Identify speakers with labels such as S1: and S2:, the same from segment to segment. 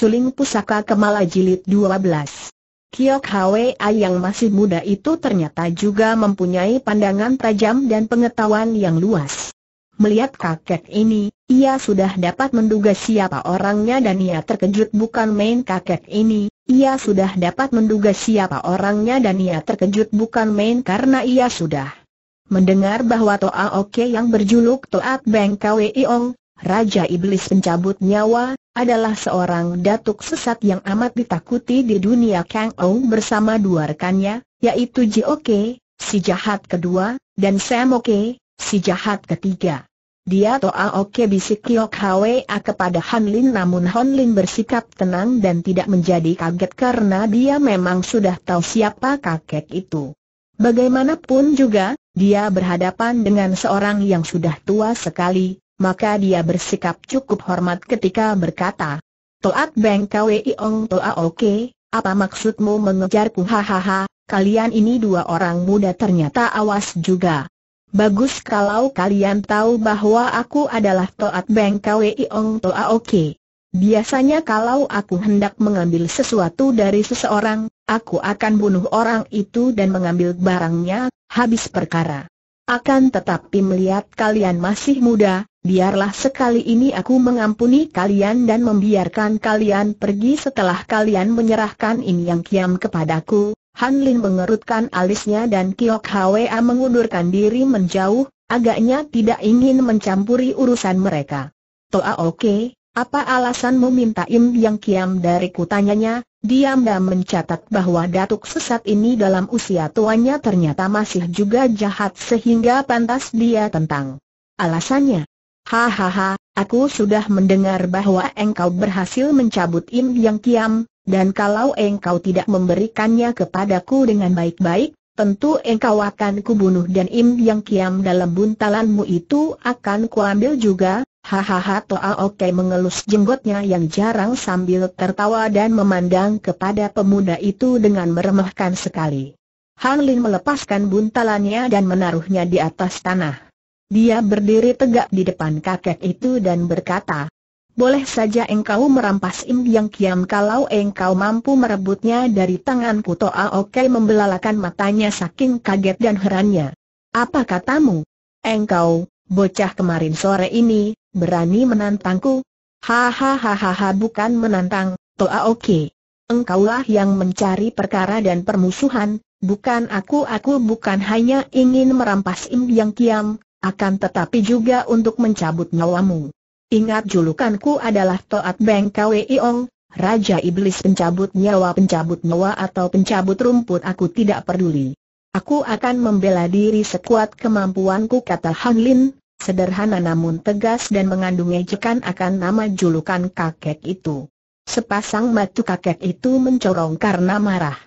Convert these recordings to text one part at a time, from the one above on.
S1: Suling Pusaka Kemala Jilid 12. Kiok Hwa yang masih muda itu ternyata juga mempunyai pandangan tajam dan pengetahuan yang luas. Melihat kakek ini, ia sudah dapat menduga siapa orangnya dan ia terkejut bukan main kakek ini, ia sudah dapat menduga siapa orangnya dan ia terkejut bukan main karena ia sudah mendengar bahwa Toa Oke yang berjuluk Toa Beng Kwe Iong, Raja Iblis pencabut nyawa, adalah seorang datuk sesat yang amat ditakuti di dunia Kang Ou bersama dua rekannya, yaitu Ji Oke, si jahat kedua, dan Sam Oke, si jahat ketiga. Dia Toa Oke bisik Kiok Hwa kepada Han Lin namun Han Lin bersikap tenang dan tidak menjadi kaget karena dia memang sudah tahu siapa kakek itu. Bagaimanapun juga, dia berhadapan dengan seorang yang sudah tua sekali, maka dia bersikap cukup hormat ketika berkata, Toak Beng Kwei Ong Toa Oke, apa maksudmu mengejarku hahaha, kalian ini dua orang muda ternyata awas juga. Bagus kalau kalian tahu bahwa aku adalah Toak Beng Kwei Ong Toa Oke. Biasanya kalau aku hendak mengambil sesuatu dari seseorang, aku akan bunuh orang itu dan mengambil barangnya, habis perkara. Akan tetapi melihat kalian masih muda, biarlah sekali ini aku mengampuni kalian dan membiarkan kalian pergi setelah kalian menyerahkan ini yang kiam kepadaku. Han Lin mengerutkan alisnya dan Kiok Hwa mengundurkan diri menjauh, agaknya tidak ingin mencampuri urusan mereka. Toa oke, apa alasan meminta Im Yang Kiam dariku tanyanya, Diam dan mencatat bahwa datuk sesat ini dalam usia tuanya ternyata masih juga jahat sehingga pantas dia tentang. Alasannya, Hahaha, aku sudah mendengar bahwa engkau berhasil mencabut Im Yang Kiam, dan kalau engkau tidak memberikannya kepadaku dengan baik-baik, tentu engkau akan kubunuh dan Im Yang Kiam dalam buntalanmu itu akan kuambil juga. Hahaha Toa Oke mengelus jenggotnya yang jarang sambil tertawa dan memandang kepada pemuda itu dengan meremehkan sekali. Hang Lin melepaskan buntalannya dan menaruhnya di atas tanah. Dia berdiri tegak di depan kakek itu dan berkata, boleh saja engkau merampas Im Yang Kiam kalau engkau mampu merebutnya dari tanganku Toa Oke membelalakan matanya saking kaget dan herannya. Apa katamu? Engkau, bocah kemarin sore ini, berani menantangku? Hahaha bukan menantang, Toa Oke. Engkaulah yang mencari perkara dan permusuhan, bukan aku aku bukan hanya ingin merampas Im Yang Kiam, akan tetapi juga untuk mencabut nyawamu. Ingat julukanku adalah Toat Beng Kwe Iong, Raja Iblis pencabut nyawa pencabut nyawa atau pencabut rumput aku tidak peduli. Aku akan membela diri sekuat kemampuanku kata Han Lin, sederhana namun tegas dan mengandung ejekan akan nama julukan kakek itu. Sepasang mata kakek itu mencorong karena marah.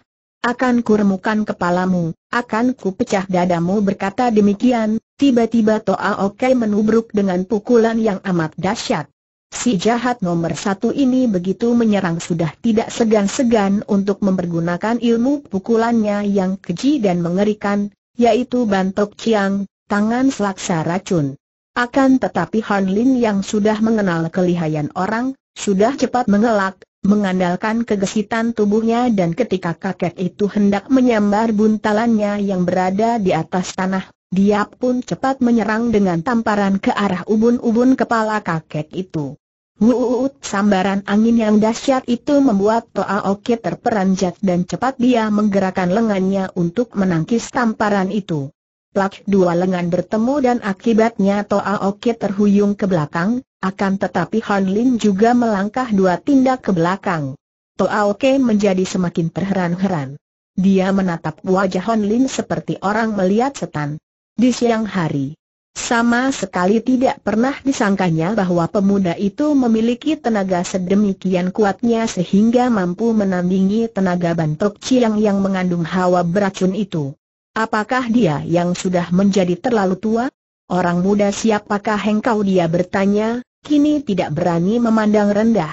S1: Akan kuremukan kepalamu, akan ku pecah dadamu berkata demikian, tiba-tiba Toa Oke menubruk dengan pukulan yang amat dahsyat. Si jahat nomor satu ini begitu menyerang sudah tidak segan-segan untuk mempergunakan ilmu pukulannya yang keji dan mengerikan, yaitu bantok ciang, tangan selaksa racun. Akan tetapi Han Lin yang sudah mengenal kelihayan orang, sudah cepat mengelak, mengandalkan kegesitan tubuhnya dan ketika kakek itu hendak menyambar buntalannya yang berada di atas tanah, dia pun cepat menyerang dengan tamparan ke arah ubun-ubun kepala kakek itu. Wuuut sambaran angin yang dahsyat itu membuat Toa Oke terperanjat dan cepat dia menggerakkan lengannya untuk menangkis tamparan itu. Plak dua lengan bertemu dan akibatnya Toa Oke terhuyung ke belakang, akan tetapi Han Lin juga melangkah dua tindak ke belakang. Toao Ke menjadi semakin terheran-heran. Dia menatap wajah Han Lin seperti orang melihat setan. Di siang hari, sama sekali tidak pernah disangkanya bahwa pemuda itu memiliki tenaga sedemikian kuatnya sehingga mampu menandingi tenaga bantok ciang yang mengandung hawa beracun itu. Apakah dia yang sudah menjadi terlalu tua? Orang muda siapakah engkau dia bertanya, kini tidak berani memandang rendah.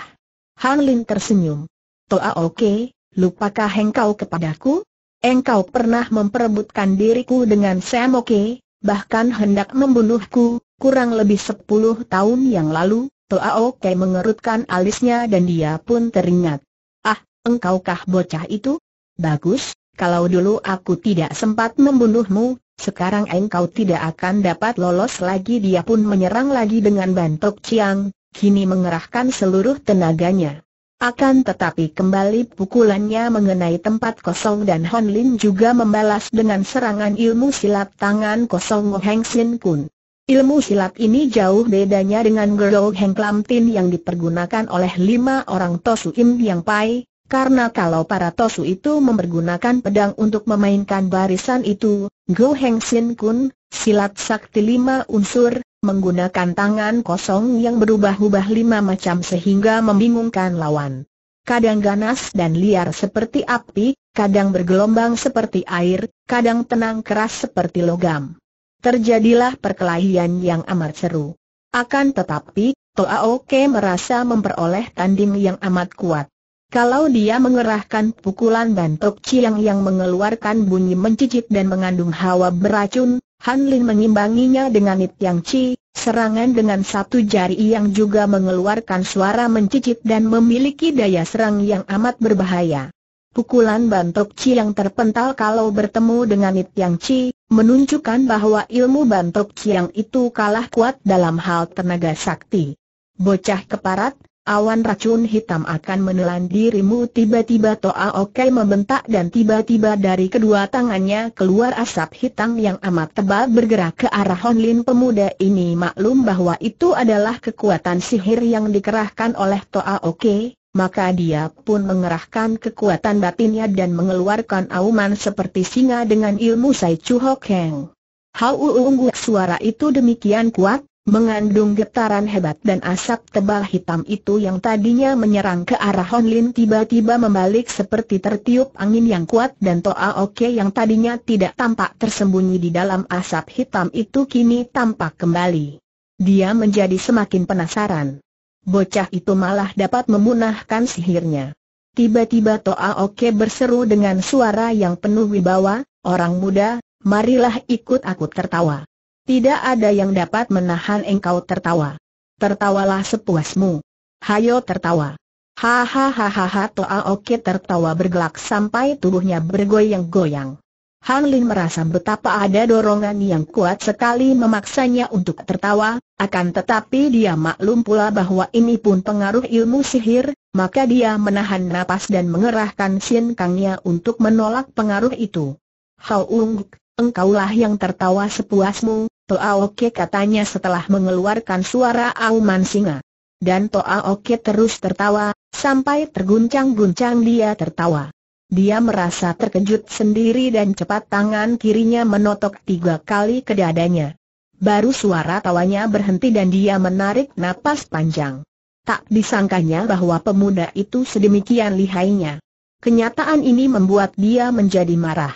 S1: Han Lin tersenyum. Toa ah, oke, okay, lupakah engkau kepadaku? Engkau pernah memperebutkan diriku dengan Sam oke, bahkan hendak membunuhku, kurang lebih sepuluh tahun yang lalu, Toa ah, oke mengerutkan alisnya dan dia pun teringat. Ah, engkaukah bocah itu? Bagus, kalau dulu aku tidak sempat membunuhmu, sekarang engkau tidak akan dapat lolos lagi Dia pun menyerang lagi dengan bantok Ciang, kini mengerahkan seluruh tenaganya akan tetapi kembali pukulannya mengenai tempat kosong dan Hon Lin juga membalas dengan serangan ilmu silat tangan kosong Heng Sin Kun. Ilmu silat ini jauh bedanya dengan Gerou Heng Klam Tin yang dipergunakan oleh lima orang Tosu Im Yang Pai, karena kalau para Tosu itu mempergunakan pedang untuk memainkan barisan itu, Go Heng Sin Kun, silat sakti lima unsur, menggunakan tangan kosong yang berubah-ubah lima macam sehingga membingungkan lawan. Kadang ganas dan liar seperti api, kadang bergelombang seperti air, kadang tenang keras seperti logam. Terjadilah perkelahian yang amat seru. Akan tetapi, Toa Oke merasa memperoleh tanding yang amat kuat. Kalau dia mengerahkan pukulan bantok ciang yang mengeluarkan bunyi mencicit dan mengandung hawa beracun, Han Lin mengimbanginya dengan it yang ci, serangan dengan satu jari yang juga mengeluarkan suara mencicit dan memiliki daya serang yang amat berbahaya. Pukulan bantok ci yang terpental kalau bertemu dengan it yang ci, menunjukkan bahwa ilmu bantok yang itu kalah kuat dalam hal tenaga sakti. Bocah keparat, awan racun hitam akan menelan dirimu tiba-tiba Toa Oke membentak dan tiba-tiba dari kedua tangannya keluar asap hitam yang amat tebal bergerak ke arah Honlin pemuda ini maklum bahwa itu adalah kekuatan sihir yang dikerahkan oleh Toa Oke, maka dia pun mengerahkan kekuatan batinnya dan mengeluarkan auman seperti singa dengan ilmu Sai Chu Hok Heng. Hau suara itu demikian kuat, Mengandung getaran hebat dan asap tebal hitam itu yang tadinya menyerang ke arah Hon Lin tiba-tiba membalik seperti tertiup angin yang kuat dan Toa Oke yang tadinya tidak tampak tersembunyi di dalam asap hitam itu kini tampak kembali. Dia menjadi semakin penasaran. Bocah itu malah dapat memunahkan sihirnya. Tiba-tiba Toa Oke berseru dengan suara yang penuh wibawa, orang muda, marilah ikut aku tertawa. Tidak ada yang dapat menahan engkau tertawa. Tertawalah sepuasmu. Hayo tertawa. Hahaha Toa Oki tertawa bergelak sampai tubuhnya bergoyang-goyang. Han Lin merasa betapa ada dorongan yang kuat sekali memaksanya untuk tertawa, akan tetapi dia maklum pula bahwa ini pun pengaruh ilmu sihir, maka dia menahan napas dan mengerahkan sin kangnya untuk menolak pengaruh itu. Hau Ung engkaulah yang tertawa sepuasmu, Toa Oke katanya setelah mengeluarkan suara auman singa. Dan Toa Oke terus tertawa, sampai terguncang-guncang dia tertawa. Dia merasa terkejut sendiri dan cepat tangan kirinya menotok tiga kali ke dadanya. Baru suara tawanya berhenti dan dia menarik napas panjang. Tak disangkanya bahwa pemuda itu sedemikian lihainya. Kenyataan ini membuat dia menjadi marah.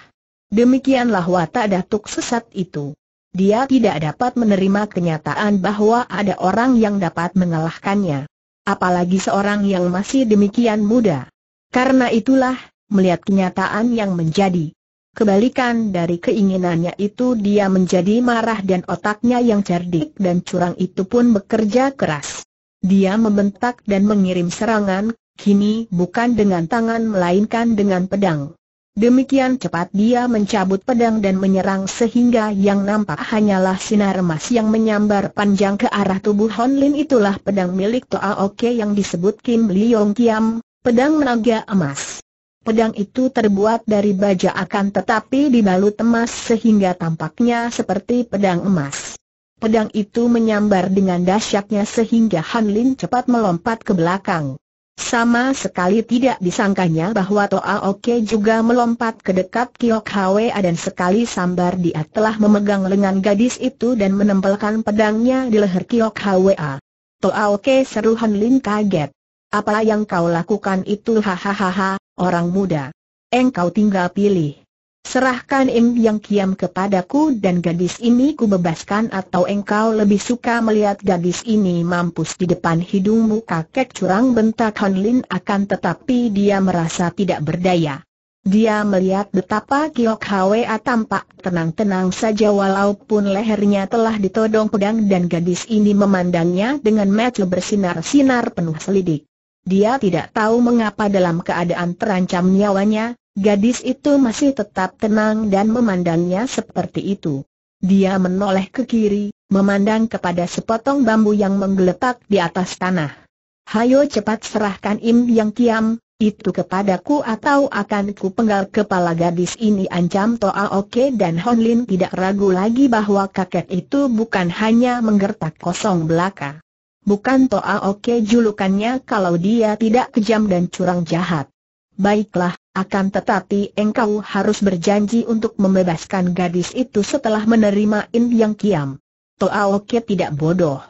S1: Demikianlah watak datuk sesat itu. Dia tidak dapat menerima kenyataan bahwa ada orang yang dapat mengalahkannya. Apalagi seorang yang masih demikian muda. Karena itulah, melihat kenyataan yang menjadi Kebalikan dari keinginannya itu dia menjadi marah dan otaknya yang cerdik dan curang itu pun bekerja keras. Dia membentak dan mengirim serangan, kini bukan dengan tangan melainkan dengan pedang. Demikian cepat dia mencabut pedang dan menyerang sehingga yang nampak hanyalah sinar emas yang menyambar panjang ke arah tubuh Honlin itulah pedang milik Toa Oke yang disebut Kim Yong Kiam, pedang naga emas. Pedang itu terbuat dari baja akan tetapi dibalut emas sehingga tampaknya seperti pedang emas. Pedang itu menyambar dengan dahsyatnya sehingga Hanlin cepat melompat ke belakang. Sama sekali tidak disangkanya bahwa Toa Oke juga melompat ke dekat Kiok Hwa dan sekali sambar dia telah memegang lengan gadis itu dan menempelkan pedangnya di leher Kiok Hwa. Toa Oke seru Han Lin kaget. Apa yang kau lakukan itu hahaha, orang muda. Engkau tinggal pilih. Serahkan Im yang kiam kepadaku dan gadis ini ku bebaskan atau engkau lebih suka melihat gadis ini mampus di depan hidungmu kakek curang bentak Han Lin akan tetapi dia merasa tidak berdaya. Dia melihat betapa Kiok Hwa tampak tenang-tenang saja walaupun lehernya telah ditodong pedang dan gadis ini memandangnya dengan mata bersinar-sinar penuh selidik. Dia tidak tahu mengapa dalam keadaan terancam nyawanya, Gadis itu masih tetap tenang dan memandangnya seperti itu. Dia menoleh ke kiri, memandang kepada sepotong bambu yang menggeletak di atas tanah. Hayo cepat serahkan Im yang kiam, itu kepadaku atau akan ku penggal kepala gadis ini ancam Toa Oke dan Hon Lin tidak ragu lagi bahwa kakek itu bukan hanya menggertak kosong belaka. Bukan Toa Oke julukannya kalau dia tidak kejam dan curang jahat. Baiklah, akan tetapi engkau harus berjanji untuk membebaskan gadis itu setelah menerima In Yang Kiam. Toa Oke tidak bodoh.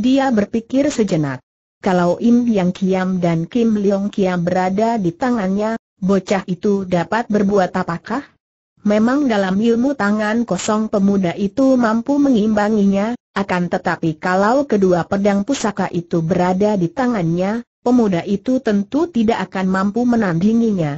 S1: Dia berpikir sejenak. Kalau Im Yang Kiam dan Kim Leong Kiam berada di tangannya, bocah itu dapat berbuat apakah? Memang dalam ilmu tangan kosong pemuda itu mampu mengimbanginya, akan tetapi kalau kedua pedang pusaka itu berada di tangannya, pemuda itu tentu tidak akan mampu menandinginya.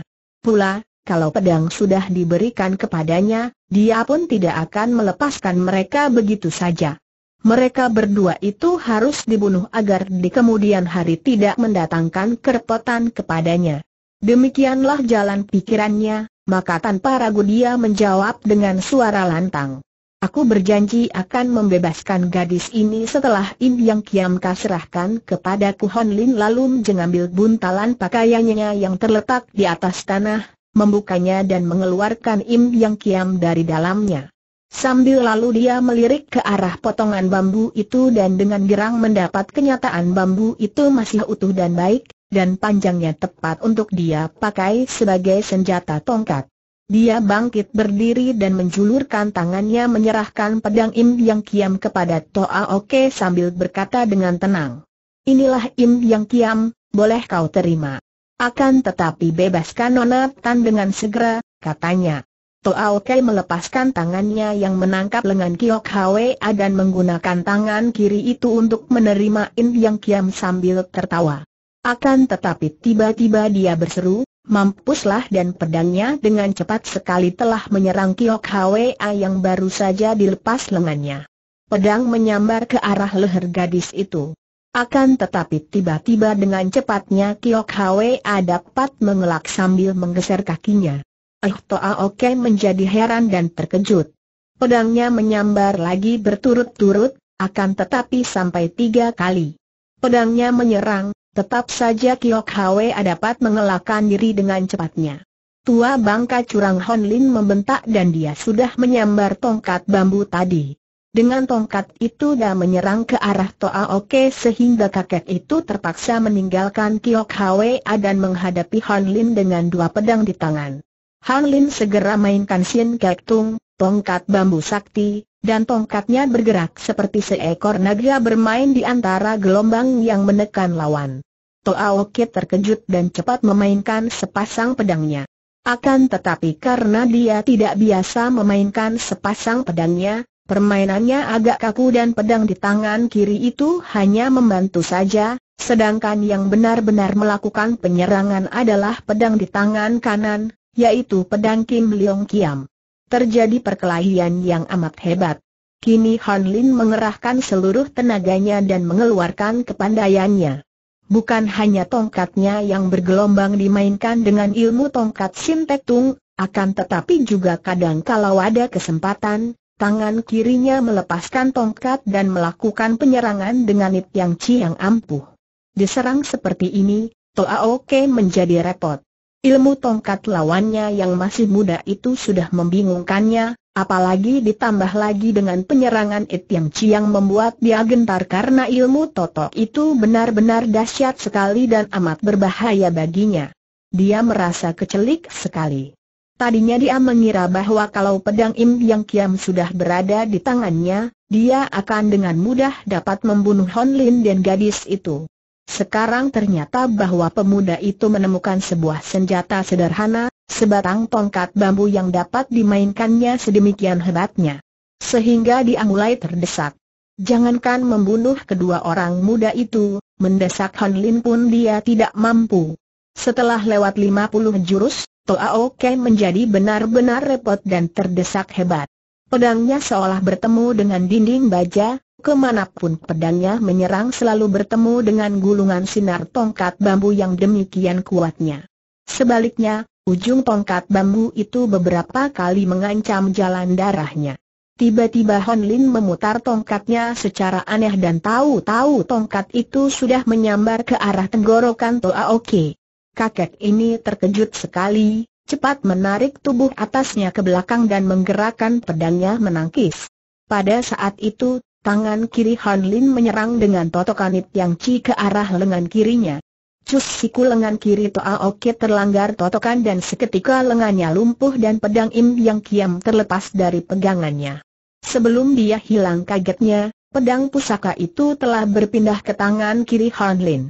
S1: Pula, kalau pedang sudah diberikan kepadanya, dia pun tidak akan melepaskan mereka begitu saja. Mereka berdua itu harus dibunuh agar di kemudian hari tidak mendatangkan kerepotan kepadanya. Demikianlah jalan pikirannya, maka tanpa ragu dia menjawab dengan suara lantang. Aku berjanji akan membebaskan gadis ini setelah Im Yang Kiam Ka serahkan kepada Ku Hon Lin lalu mengambil buntalan pakaiannya yang terletak di atas tanah, membukanya dan mengeluarkan Im Yang Kiam dari dalamnya. Sambil lalu dia melirik ke arah potongan bambu itu dan dengan girang mendapat kenyataan bambu itu masih utuh dan baik, dan panjangnya tepat untuk dia pakai sebagai senjata tongkat. Dia bangkit berdiri dan menjulurkan tangannya menyerahkan pedang Im Yang Kiam kepada Toa Oke sambil berkata dengan tenang. Inilah Im Yang Kiam, boleh kau terima. Akan tetapi bebaskan Nona Tan dengan segera, katanya. Toa Oke melepaskan tangannya yang menangkap lengan Kiok Hwe dan menggunakan tangan kiri itu untuk menerima Im Yang Kiam sambil tertawa. Akan tetapi tiba-tiba dia berseru, Mampuslah dan pedangnya dengan cepat sekali telah menyerang Kiok Hwa yang baru saja dilepas lengannya. Pedang menyambar ke arah leher gadis itu. Akan tetapi tiba-tiba dengan cepatnya Kiok Hwa dapat mengelak sambil menggeser kakinya. Eh Toa Oke menjadi heran dan terkejut. Pedangnya menyambar lagi berturut-turut, akan tetapi sampai tiga kali. Pedangnya menyerang, Tetap saja Kiok Hwe dapat mengelakkan diri dengan cepatnya. Tua bangka curang Hon Lin membentak dan dia sudah menyambar tongkat bambu tadi. Dengan tongkat itu dia menyerang ke arah Toa Oke sehingga kakek itu terpaksa meninggalkan Kiok Hwe dan menghadapi Hon Lin dengan dua pedang di tangan. Hon Lin segera mainkan Sin Kek Tung, tongkat bambu sakti, dan tongkatnya bergerak seperti seekor naga bermain di antara gelombang yang menekan lawan. Toao Kit terkejut dan cepat memainkan sepasang pedangnya. Akan tetapi karena dia tidak biasa memainkan sepasang pedangnya, permainannya agak kaku dan pedang di tangan kiri itu hanya membantu saja, sedangkan yang benar-benar melakukan penyerangan adalah pedang di tangan kanan, yaitu pedang Kim Leong Kiam. Terjadi perkelahian yang amat hebat. Kini Han Lin mengerahkan seluruh tenaganya dan mengeluarkan kepandaiannya. Bukan hanya tongkatnya yang bergelombang dimainkan dengan ilmu tongkat Sintek Tung, akan tetapi juga kadang kalau ada kesempatan, tangan kirinya melepaskan tongkat dan melakukan penyerangan dengan nit yang ciang ampuh. Diserang seperti ini, Toa Oke menjadi repot. Ilmu tongkat lawannya yang masih muda itu sudah membingungkannya, apalagi ditambah lagi dengan penyerangan Etiam Chiang membuat dia gentar karena ilmu toto itu benar-benar dahsyat sekali dan amat berbahaya baginya. Dia merasa kecelik sekali. Tadinya dia mengira bahwa kalau pedang Im Yang Kiam sudah berada di tangannya, dia akan dengan mudah dapat membunuh Hon Lin dan gadis itu. Sekarang ternyata bahwa pemuda itu menemukan sebuah senjata sederhana, sebatang tongkat bambu yang dapat dimainkannya sedemikian hebatnya. Sehingga dia mulai terdesak. Jangankan membunuh kedua orang muda itu, mendesak Han Lin pun dia tidak mampu. Setelah lewat 50 jurus, Toa Oke menjadi benar-benar repot dan terdesak hebat. Pedangnya seolah bertemu dengan dinding baja, Kemanapun pedangnya menyerang selalu bertemu dengan gulungan sinar tongkat bambu yang demikian kuatnya. Sebaliknya, ujung tongkat bambu itu beberapa kali mengancam jalan darahnya. Tiba-tiba Hon Lin memutar tongkatnya secara aneh dan tahu-tahu tongkat itu sudah menyambar ke arah tenggorokan Toa Oke. Kakek ini terkejut sekali, cepat menarik tubuh atasnya ke belakang dan menggerakkan pedangnya menangkis. Pada saat itu Tangan kiri Han Lin menyerang dengan totokanit Yang Chi ke arah lengan kirinya. Cus siku lengan kiri Toa Oke terlanggar totokan dan seketika lengannya lumpuh dan pedang Im Yang Kiam terlepas dari pegangannya. Sebelum dia hilang kagetnya, pedang pusaka itu telah berpindah ke tangan kiri Han Lin.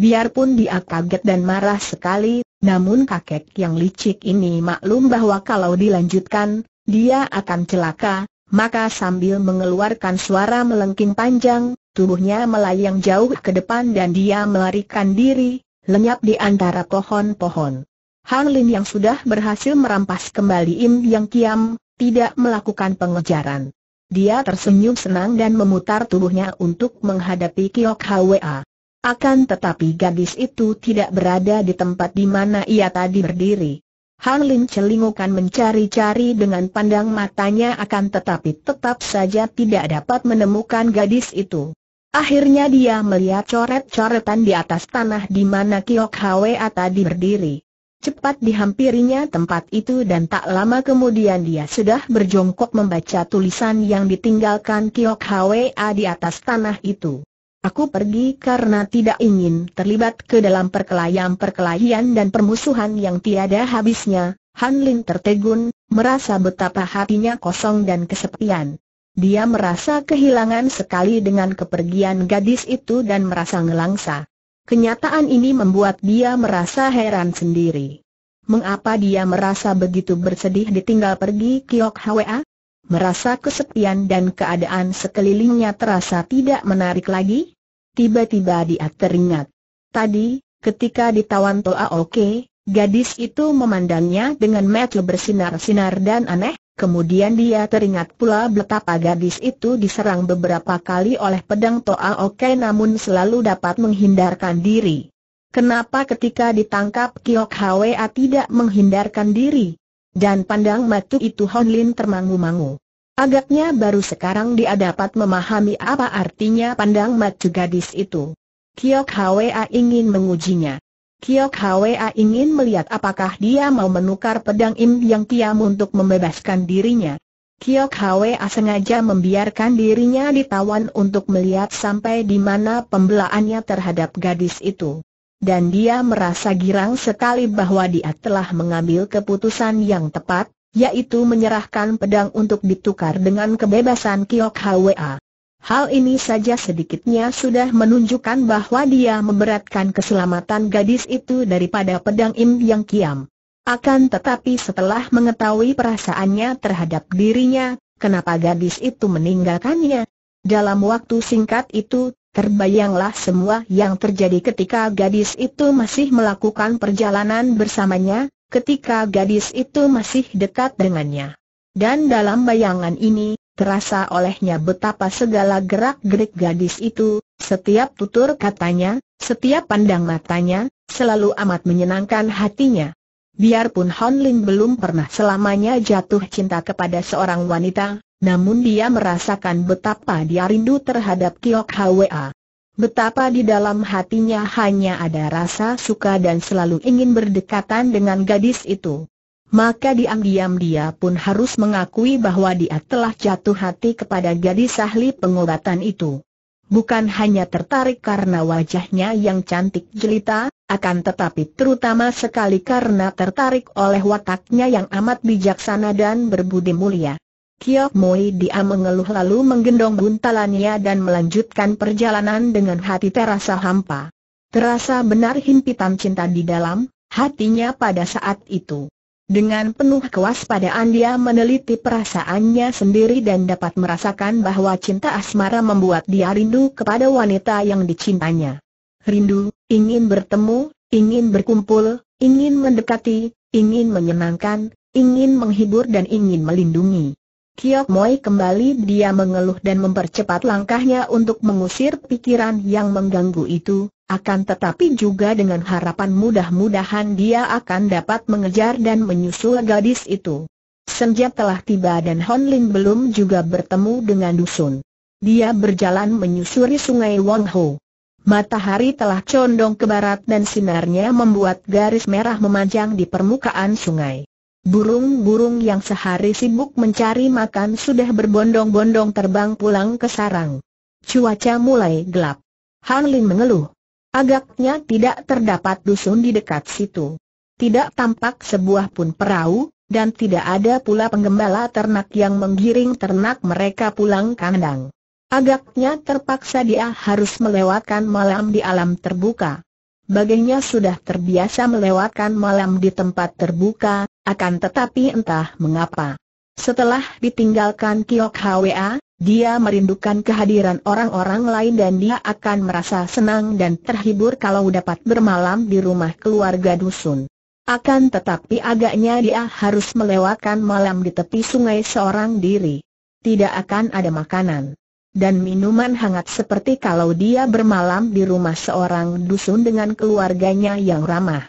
S1: Biarpun dia kaget dan marah sekali, namun kakek yang licik ini maklum bahwa kalau dilanjutkan, dia akan celaka, maka sambil mengeluarkan suara melengking panjang, tubuhnya melayang jauh ke depan dan dia melarikan diri, lenyap di antara pohon-pohon. Hang Lin yang sudah berhasil merampas kembali Im Yang Kiam, tidak melakukan pengejaran. Dia tersenyum senang dan memutar tubuhnya untuk menghadapi Kiok Hwa. Akan tetapi gadis itu tidak berada di tempat di mana ia tadi berdiri. Han Lin celingukan mencari-cari dengan pandang matanya akan tetapi tetap saja tidak dapat menemukan gadis itu. Akhirnya dia melihat coret-coretan di atas tanah di mana Kiok Hwa tadi berdiri. Cepat dihampirinya tempat itu dan tak lama kemudian dia sudah berjongkok membaca tulisan yang ditinggalkan Kiok Hwa di atas tanah itu. Aku pergi karena tidak ingin terlibat ke dalam perkelahian-perkelahian dan permusuhan yang tiada habisnya. Han Lin tertegun, merasa betapa hatinya kosong dan kesepian. Dia merasa kehilangan sekali dengan kepergian gadis itu dan merasa ngelangsa. Kenyataan ini membuat dia merasa heran sendiri. Mengapa dia merasa begitu bersedih ditinggal pergi Kiok Hwa? merasa kesepian dan keadaan sekelilingnya terasa tidak menarik lagi? Tiba-tiba dia teringat. Tadi, ketika ditawan Toa Oke, gadis itu memandangnya dengan mata bersinar-sinar dan aneh, kemudian dia teringat pula betapa gadis itu diserang beberapa kali oleh pedang Toa Oke namun selalu dapat menghindarkan diri. Kenapa ketika ditangkap Kiok Hwa tidak menghindarkan diri? Dan pandang matu itu Hon Lin termangu-mangu. Agaknya baru sekarang dia dapat memahami apa artinya pandang matu gadis itu. Kiok Hwa ingin mengujinya. Kiok Hwa ingin melihat apakah dia mau menukar pedang Im Yang Tiam untuk membebaskan dirinya. Kiok Hwa sengaja membiarkan dirinya ditawan untuk melihat sampai di mana pembelaannya terhadap gadis itu dan dia merasa girang sekali bahwa dia telah mengambil keputusan yang tepat, yaitu menyerahkan pedang untuk ditukar dengan kebebasan Kiok Hwa. Hal ini saja sedikitnya sudah menunjukkan bahwa dia memberatkan keselamatan gadis itu daripada pedang Im Yang Kiam. Akan tetapi setelah mengetahui perasaannya terhadap dirinya, kenapa gadis itu meninggalkannya? Dalam waktu singkat itu, Terbayanglah semua yang terjadi ketika gadis itu masih melakukan perjalanan bersamanya, ketika gadis itu masih dekat dengannya. Dan dalam bayangan ini, terasa olehnya betapa segala gerak-gerik gadis itu, setiap tutur katanya, setiap pandang matanya, selalu amat menyenangkan hatinya. Biarpun Hon Lin belum pernah selamanya jatuh cinta kepada seorang wanita, namun dia merasakan betapa dia rindu terhadap Kiok Hwa. Betapa di dalam hatinya hanya ada rasa suka dan selalu ingin berdekatan dengan gadis itu. Maka diam-diam dia pun harus mengakui bahwa dia telah jatuh hati kepada gadis ahli pengobatan itu. Bukan hanya tertarik karena wajahnya yang cantik jelita, akan tetapi terutama sekali karena tertarik oleh wataknya yang amat bijaksana dan berbudi mulia. Kiok Moi dia mengeluh lalu menggendong buntalannya dan melanjutkan perjalanan dengan hati terasa hampa. Terasa benar himpitan cinta di dalam hatinya pada saat itu. Dengan penuh kewaspadaan dia meneliti perasaannya sendiri dan dapat merasakan bahwa cinta asmara membuat dia rindu kepada wanita yang dicintanya. Rindu, ingin bertemu, ingin berkumpul, ingin mendekati, ingin menyenangkan, ingin menghibur dan ingin melindungi. Kiok Moi kembali dia mengeluh dan mempercepat langkahnya untuk mengusir pikiran yang mengganggu itu, akan tetapi juga dengan harapan mudah-mudahan dia akan dapat mengejar dan menyusul gadis itu. Senja telah tiba dan Hon Lin belum juga bertemu dengan dusun. Dia berjalan menyusuri sungai Wang Ho. Matahari telah condong ke barat dan sinarnya membuat garis merah memanjang di permukaan sungai. Burung-burung yang sehari sibuk mencari makan sudah berbondong-bondong terbang pulang ke sarang. Cuaca mulai gelap. Han Lin mengeluh. Agaknya tidak terdapat dusun di dekat situ. Tidak tampak sebuah pun perahu, dan tidak ada pula penggembala ternak yang menggiring ternak mereka pulang kandang. Agaknya terpaksa dia harus melewatkan malam di alam terbuka. Baginya sudah terbiasa melewatkan malam di tempat terbuka, akan tetapi entah mengapa. Setelah ditinggalkan Kiok Hwa, dia merindukan kehadiran orang-orang lain dan dia akan merasa senang dan terhibur kalau dapat bermalam di rumah keluarga dusun. Akan tetapi agaknya dia harus melewatkan malam di tepi sungai seorang diri. Tidak akan ada makanan dan minuman hangat seperti kalau dia bermalam di rumah seorang dusun dengan keluarganya yang ramah.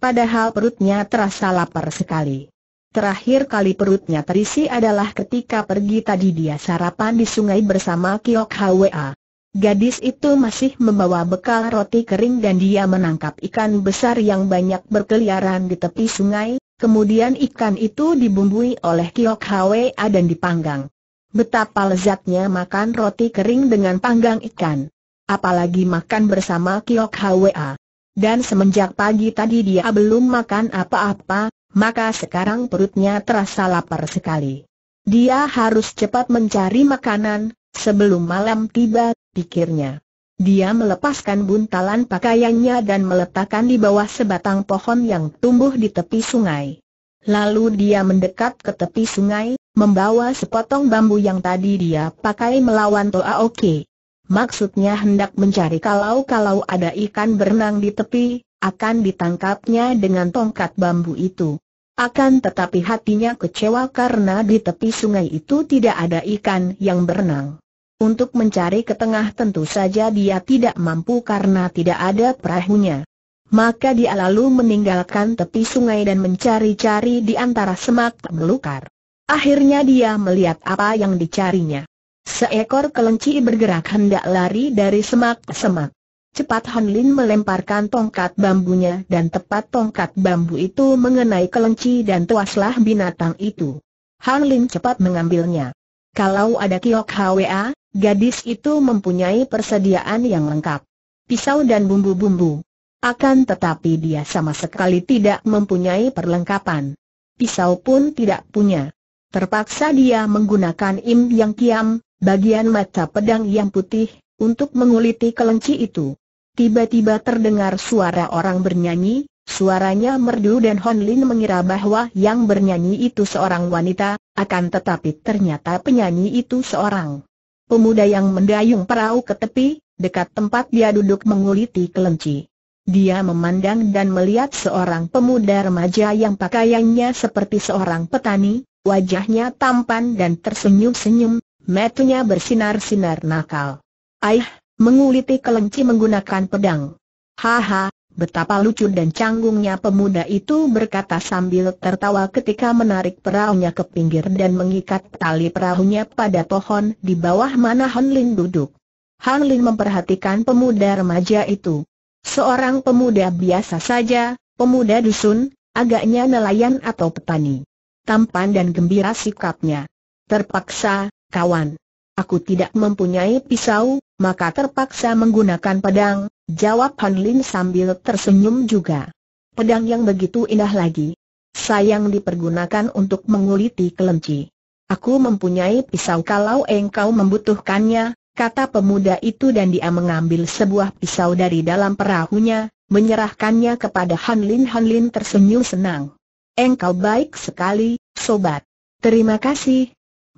S1: Padahal perutnya terasa lapar sekali. Terakhir kali perutnya terisi adalah ketika pergi tadi dia sarapan di sungai bersama Kiok Hwa. Gadis itu masih membawa bekal roti kering dan dia menangkap ikan besar yang banyak berkeliaran di tepi sungai, kemudian ikan itu dibumbui oleh Kiok Hwa dan dipanggang. Betapa lezatnya makan roti kering dengan panggang ikan. Apalagi makan bersama Kiok Hwa. Dan semenjak pagi tadi dia belum makan apa-apa, maka sekarang perutnya terasa lapar sekali. Dia harus cepat mencari makanan, sebelum malam tiba, pikirnya. Dia melepaskan buntalan pakaiannya dan meletakkan di bawah sebatang pohon yang tumbuh di tepi sungai. Lalu dia mendekat ke tepi sungai, membawa sepotong bambu yang tadi dia pakai melawan Oke. Maksudnya hendak mencari kalau-kalau ada ikan berenang di tepi, akan ditangkapnya dengan tongkat bambu itu. Akan tetapi hatinya kecewa karena di tepi sungai itu tidak ada ikan yang berenang. Untuk mencari ke tengah tentu saja dia tidak mampu karena tidak ada perahunya maka dia lalu meninggalkan tepi sungai dan mencari-cari di antara semak melukar. Akhirnya dia melihat apa yang dicarinya. Seekor kelinci bergerak hendak lari dari semak ke semak. Cepat Han Lin melemparkan tongkat bambunya dan tepat tongkat bambu itu mengenai kelinci dan tuaslah binatang itu. Han Lin cepat mengambilnya. Kalau ada Kiok Hwa, gadis itu mempunyai persediaan yang lengkap. Pisau dan bumbu-bumbu. Akan tetapi dia sama sekali tidak mempunyai perlengkapan. Pisau pun tidak punya. Terpaksa dia menggunakan im yang kiam, bagian mata pedang yang putih, untuk menguliti kelenci itu. Tiba-tiba terdengar suara orang bernyanyi, suaranya merdu dan Hon Lin mengira bahwa yang bernyanyi itu seorang wanita, akan tetapi ternyata penyanyi itu seorang pemuda yang mendayung perahu ke tepi, dekat tempat dia duduk menguliti kelenci. Dia memandang dan melihat seorang pemuda remaja yang pakaiannya seperti seorang petani, wajahnya tampan dan tersenyum-senyum, matanya bersinar-sinar nakal. Aih, menguliti kelenci menggunakan pedang. Haha, betapa lucu dan canggungnya pemuda itu berkata sambil tertawa ketika menarik perahunya ke pinggir dan mengikat tali perahunya pada pohon di bawah mana Hanlin duduk. Hanlin memperhatikan pemuda remaja itu. Seorang pemuda biasa saja, pemuda dusun, agaknya nelayan atau petani. Tampan dan gembira sikapnya. Terpaksa, kawan. Aku tidak mempunyai pisau, maka terpaksa menggunakan pedang, jawab Han Lin sambil tersenyum juga. Pedang yang begitu indah lagi. Sayang dipergunakan untuk menguliti kelenci. Aku mempunyai pisau kalau engkau membutuhkannya, kata pemuda itu dan dia mengambil sebuah pisau dari dalam perahunya, menyerahkannya kepada Han Lin. Han Lin tersenyum senang. Engkau baik sekali, sobat. Terima kasih.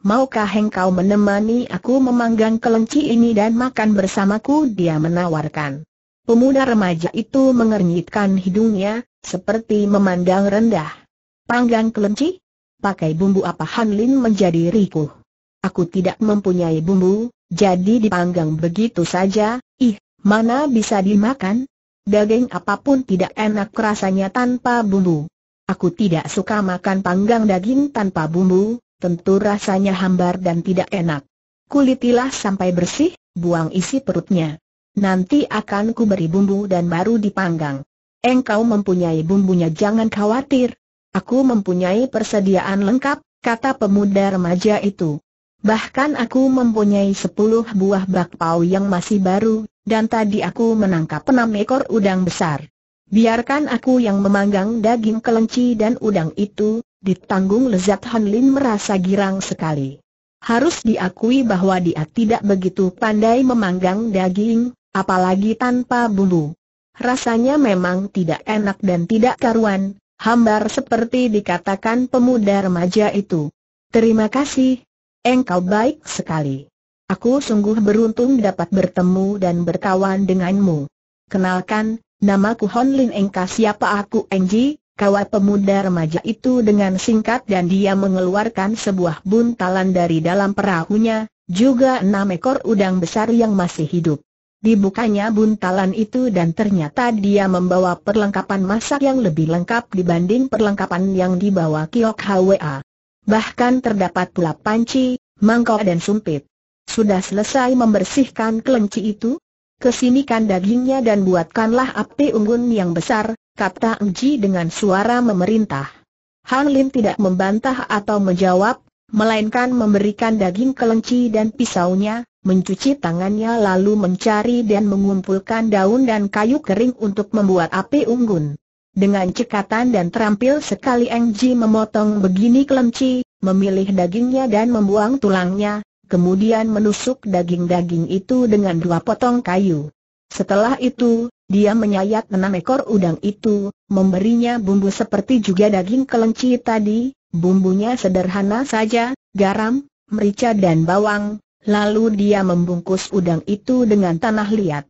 S1: Maukah engkau menemani aku memanggang kelinci ini dan makan bersamaku? Dia menawarkan. Pemuda remaja itu mengernyitkan hidungnya, seperti memandang rendah. Panggang kelinci? Pakai bumbu apa Han Lin menjadi rikuh. Aku tidak mempunyai bumbu, jadi dipanggang begitu saja, ih, mana bisa dimakan? Daging apapun tidak enak rasanya tanpa bumbu. Aku tidak suka makan panggang daging tanpa bumbu, tentu rasanya hambar dan tidak enak. Kulitilah sampai bersih, buang isi perutnya. Nanti akan ku beri bumbu dan baru dipanggang. Engkau mempunyai bumbunya jangan khawatir. Aku mempunyai persediaan lengkap, kata pemuda remaja itu. Bahkan aku mempunyai sepuluh buah bakpao yang masih baru, dan tadi aku menangkap enam ekor udang besar. Biarkan aku yang memanggang daging kelinci dan udang itu, ditanggung lezat Han Lin merasa girang sekali. Harus diakui bahwa dia tidak begitu pandai memanggang daging, apalagi tanpa bumbu. Rasanya memang tidak enak dan tidak karuan, hambar seperti dikatakan pemuda remaja itu. Terima kasih, Engkau baik sekali. Aku sungguh beruntung dapat bertemu dan berkawan denganmu. Kenalkan, namaku Honlin Engka siapa aku Enji, kawa pemuda remaja itu dengan singkat dan dia mengeluarkan sebuah buntalan dari dalam perahunya, juga enam ekor udang besar yang masih hidup. Dibukanya buntalan itu dan ternyata dia membawa perlengkapan masak yang lebih lengkap dibanding perlengkapan yang dibawa Kiok Hwa bahkan terdapat pula panci, mangkok dan sumpit. Sudah selesai membersihkan kelinci itu? Kesinikan dagingnya dan buatkanlah api unggun yang besar, kata Engji dengan suara memerintah. Han Lin tidak membantah atau menjawab, melainkan memberikan daging kelinci dan pisaunya, mencuci tangannya lalu mencari dan mengumpulkan daun dan kayu kering untuk membuat api unggun. Dengan cekatan dan terampil sekali Eng Ji memotong begini kelinci, memilih dagingnya dan membuang tulangnya, kemudian menusuk daging-daging itu dengan dua potong kayu. Setelah itu, dia menyayat enam ekor udang itu, memberinya bumbu seperti juga daging kelenci tadi, bumbunya sederhana saja, garam, merica dan bawang, lalu dia membungkus udang itu dengan tanah liat.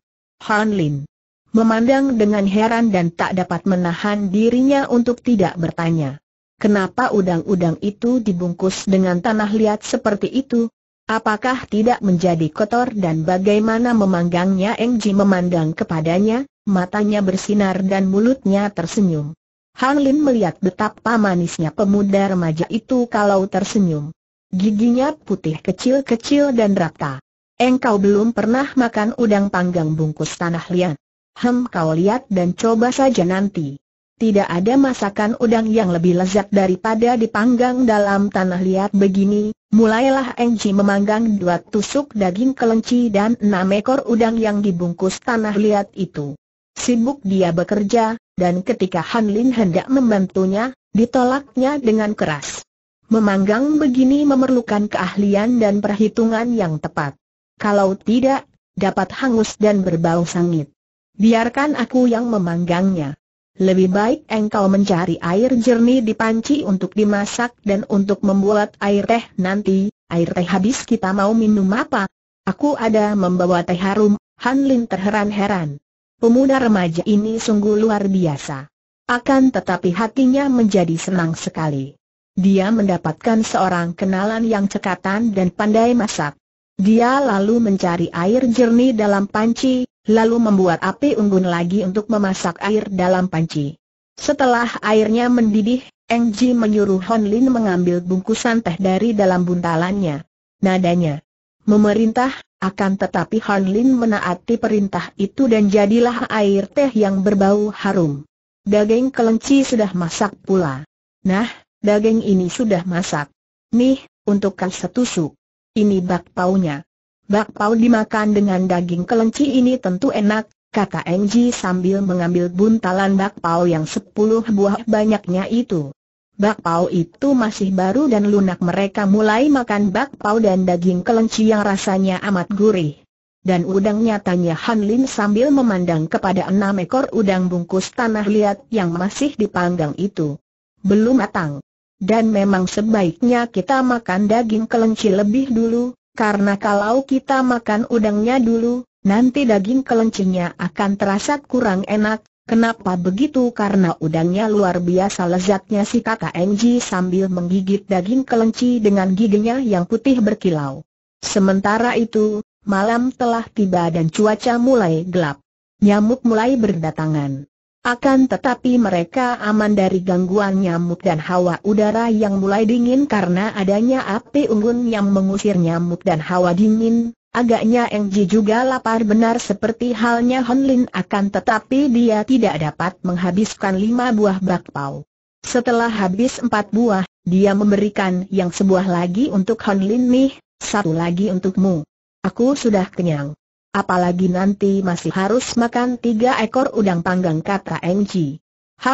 S1: Han Lin memandang dengan heran dan tak dapat menahan dirinya untuk tidak bertanya. Kenapa udang-udang itu dibungkus dengan tanah liat seperti itu? Apakah tidak menjadi kotor dan bagaimana memanggangnya Engji memandang kepadanya, matanya bersinar dan mulutnya tersenyum. Han Lin melihat betapa manisnya pemuda remaja itu kalau tersenyum. Giginya putih kecil-kecil dan rata. Engkau belum pernah makan udang panggang bungkus tanah liat. Hem kau lihat dan coba saja nanti. Tidak ada masakan udang yang lebih lezat daripada dipanggang dalam tanah liat begini, mulailah Engji memanggang dua tusuk daging kelinci dan enam ekor udang yang dibungkus tanah liat itu. Sibuk dia bekerja, dan ketika Han Lin hendak membantunya, ditolaknya dengan keras. Memanggang begini memerlukan keahlian dan perhitungan yang tepat. Kalau tidak, dapat hangus dan berbau sangit. Biarkan aku yang memanggangnya. Lebih baik engkau mencari air jernih di panci untuk dimasak dan untuk membuat air teh nanti, air teh habis kita mau minum apa? Aku ada membawa teh harum, Han Lin terheran-heran. Pemuda remaja ini sungguh luar biasa. Akan tetapi hatinya menjadi senang sekali. Dia mendapatkan seorang kenalan yang cekatan dan pandai masak. Dia lalu mencari air jernih dalam panci, lalu membuat api unggun lagi untuk memasak air dalam panci. Setelah airnya mendidih, Eng Ji menyuruh Hon Lin mengambil bungkusan teh dari dalam buntalannya. Nadanya memerintah, akan tetapi Han Lin menaati perintah itu dan jadilah air teh yang berbau harum. Daging kelenci sudah masak pula. Nah, daging ini sudah masak. Nih, untuk kau setusuk. Ini bak paunya bakpao dimakan dengan daging kelinci ini tentu enak, kata Angie sambil mengambil buntalan bakpao yang sepuluh buah banyaknya itu. Bakpao itu masih baru dan lunak mereka mulai makan bakpao dan daging kelinci yang rasanya amat gurih. Dan udangnya tanya Han Lin sambil memandang kepada enam ekor udang bungkus tanah liat yang masih dipanggang itu. Belum matang. Dan memang sebaiknya kita makan daging kelinci lebih dulu, karena kalau kita makan udangnya dulu, nanti daging kelencinya akan terasa kurang enak. Kenapa begitu? Karena udangnya luar biasa lezatnya si kakak Ng. sambil menggigit daging kelenci dengan giginya yang putih berkilau. Sementara itu, malam telah tiba dan cuaca mulai gelap. Nyamuk mulai berdatangan. Akan tetapi mereka aman dari gangguan nyamuk dan hawa udara yang mulai dingin karena adanya api unggun yang mengusir nyamuk dan hawa dingin. Agaknya Engji juga lapar benar seperti halnya Honlin akan tetapi dia tidak dapat menghabiskan lima buah bakpao. Setelah habis empat buah, dia memberikan yang sebuah lagi untuk Honlin nih, satu lagi untukmu. Aku sudah kenyang. Apalagi nanti masih harus makan tiga ekor udang panggang kata Eng Ji.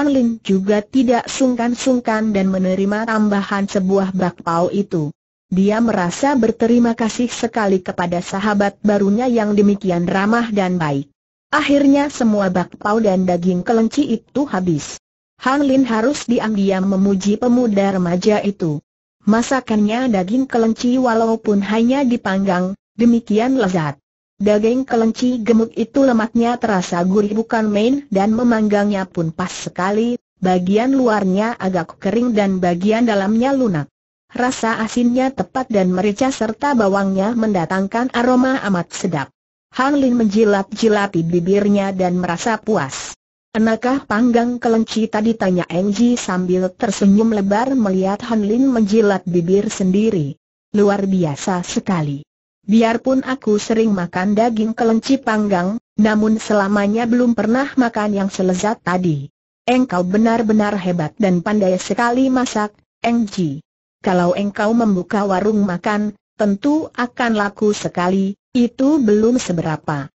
S1: Lin juga tidak sungkan-sungkan dan menerima tambahan sebuah bakpao itu. Dia merasa berterima kasih sekali kepada sahabat barunya yang demikian ramah dan baik. Akhirnya semua bakpao dan daging kelenci itu habis. Han Lin harus diam-diam memuji pemuda remaja itu. Masakannya daging kelenci walaupun hanya dipanggang, demikian lezat. Daging kelinci gemuk itu lemaknya terasa gurih bukan main dan memanggangnya pun pas sekali, bagian luarnya agak kering dan bagian dalamnya lunak. Rasa asinnya tepat dan merica serta bawangnya mendatangkan aroma amat sedap. Han Lin menjilat-jilati bibirnya dan merasa puas. Enakah panggang kelinci tadi tanya Eng sambil tersenyum lebar melihat Han Lin menjilat bibir sendiri. Luar biasa sekali. Biarpun aku sering makan daging kelinci panggang, namun selamanya belum pernah makan yang selezat tadi. Engkau benar-benar hebat dan pandai sekali masak, Engji. Kalau engkau membuka warung makan, tentu akan laku sekali, itu belum seberapa.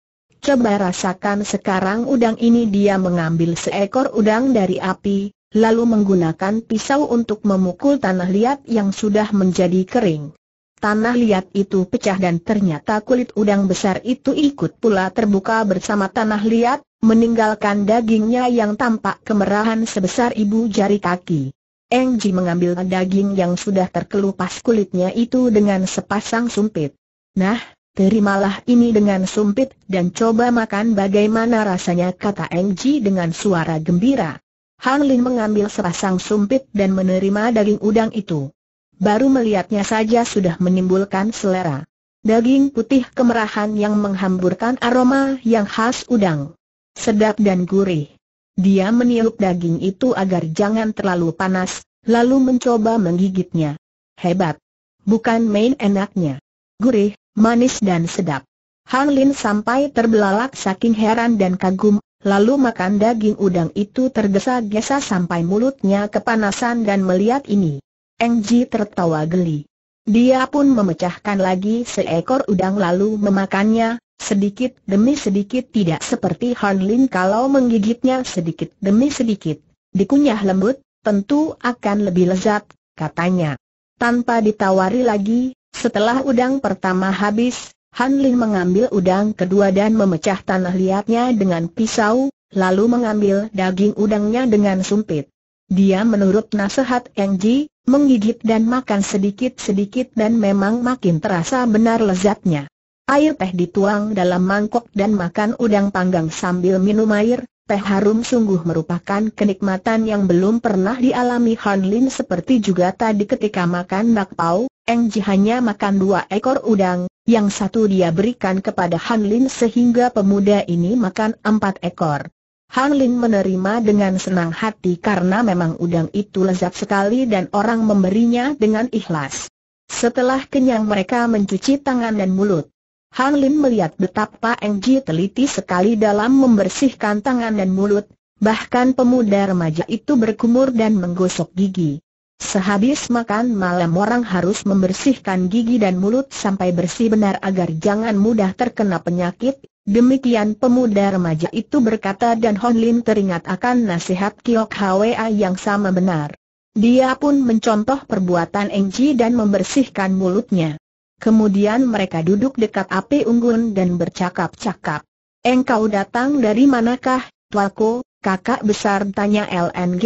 S1: Coba rasakan sekarang udang ini dia mengambil seekor udang dari api, lalu menggunakan pisau untuk memukul tanah liat yang sudah menjadi kering. Tanah liat itu pecah dan ternyata kulit udang besar itu ikut pula terbuka bersama tanah liat, meninggalkan dagingnya yang tampak kemerahan sebesar ibu jari kaki. Engji mengambil daging yang sudah terkelupas kulitnya itu dengan sepasang sumpit. Nah, terimalah ini dengan sumpit dan coba makan bagaimana rasanya kata Engji dengan suara gembira. Han Lin mengambil sepasang sumpit dan menerima daging udang itu. Baru melihatnya saja sudah menimbulkan selera. Daging putih kemerahan yang menghamburkan aroma yang khas udang. Sedap dan gurih. Dia meniup daging itu agar jangan terlalu panas, lalu mencoba menggigitnya. Hebat. Bukan main enaknya. Gurih, manis dan sedap. Han Lin sampai terbelalak saking heran dan kagum, lalu makan daging udang itu tergesa-gesa sampai mulutnya kepanasan dan melihat ini. Engji tertawa geli. Dia pun memecahkan lagi seekor udang lalu memakannya, sedikit demi sedikit tidak seperti Han Lin kalau menggigitnya sedikit demi sedikit. Dikunyah lembut, tentu akan lebih lezat, katanya. Tanpa ditawari lagi, setelah udang pertama habis, Han Lin mengambil udang kedua dan memecah tanah liatnya dengan pisau, lalu mengambil daging udangnya dengan sumpit. Dia menurut nasihat Engji, menggigit dan makan sedikit-sedikit dan memang makin terasa benar lezatnya. Air teh dituang dalam mangkok dan makan udang panggang sambil minum air, teh harum sungguh merupakan kenikmatan yang belum pernah dialami Han Lin seperti juga tadi ketika makan bakpao, Eng Ji hanya makan dua ekor udang, yang satu dia berikan kepada Han Lin sehingga pemuda ini makan empat ekor. Han Lin menerima dengan senang hati karena memang udang itu lezat sekali dan orang memberinya dengan ikhlas. Setelah kenyang mereka mencuci tangan dan mulut. Han Lin melihat betapa Eng Ji teliti sekali dalam membersihkan tangan dan mulut, bahkan pemuda remaja itu berkumur dan menggosok gigi. Sehabis makan malam orang harus membersihkan gigi dan mulut sampai bersih benar agar jangan mudah terkena penyakit, Demikian pemuda remaja itu berkata dan Hon Lin teringat akan nasihat Kiok Hwa yang sama benar. Dia pun mencontoh perbuatan Eng Ji dan membersihkan mulutnya. Kemudian mereka duduk dekat api unggun dan bercakap-cakap. Engkau datang dari manakah, tuaku, Kakak besar tanya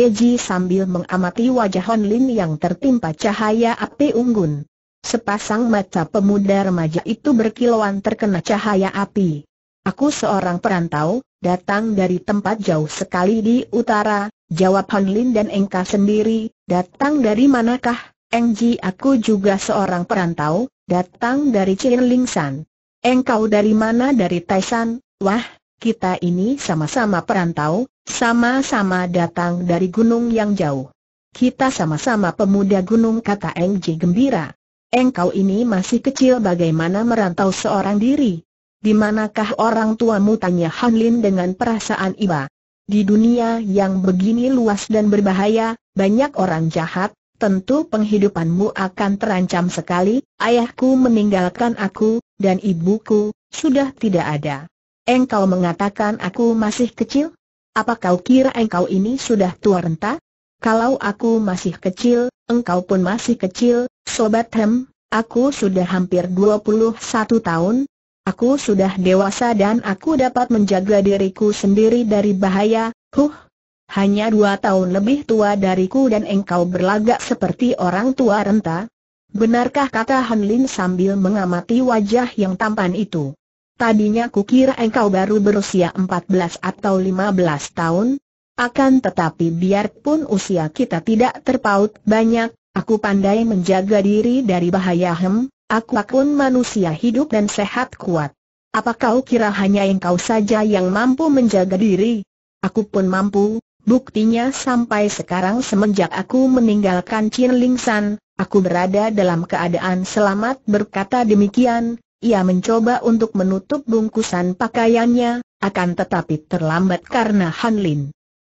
S1: Ji sambil mengamati wajah Hon Lin yang tertimpa cahaya api unggun. Sepasang mata pemuda remaja itu berkilauan terkena cahaya api. Aku seorang perantau, datang dari tempat jauh sekali di utara, jawab Han Lin dan Engka sendiri, datang dari manakah? Engji aku juga seorang perantau, datang dari Chin Engkau dari mana dari Taishan? Wah, kita ini sama-sama perantau, sama-sama datang dari gunung yang jauh. Kita sama-sama pemuda gunung kata Engji gembira. Engkau ini masih kecil bagaimana merantau seorang diri? di manakah orang tuamu tanya Han Lin dengan perasaan iba. Di dunia yang begini luas dan berbahaya, banyak orang jahat, tentu penghidupanmu akan terancam sekali, ayahku meninggalkan aku, dan ibuku, sudah tidak ada. Engkau mengatakan aku masih kecil? Apa kau kira engkau ini sudah tua renta? Kalau aku masih kecil, engkau pun masih kecil, Sobat Hem, aku sudah hampir 21 tahun, Aku sudah dewasa dan aku dapat menjaga diriku sendiri dari bahaya, huh. Hanya dua tahun lebih tua dariku dan engkau berlagak seperti orang tua renta. Benarkah kata Han Lin sambil mengamati wajah yang tampan itu? Tadinya kukira engkau baru berusia 14 atau 15 tahun. Akan tetapi biarpun usia kita tidak terpaut banyak, aku pandai menjaga diri dari bahaya hem, Aku pun manusia hidup dan sehat kuat. Apa kau kira hanya engkau saja yang mampu menjaga diri? Aku pun mampu, buktinya sampai sekarang semenjak aku meninggalkan Chin Ling San, aku berada dalam keadaan selamat berkata demikian, ia mencoba untuk menutup bungkusan pakaiannya, akan tetapi terlambat karena Han Lin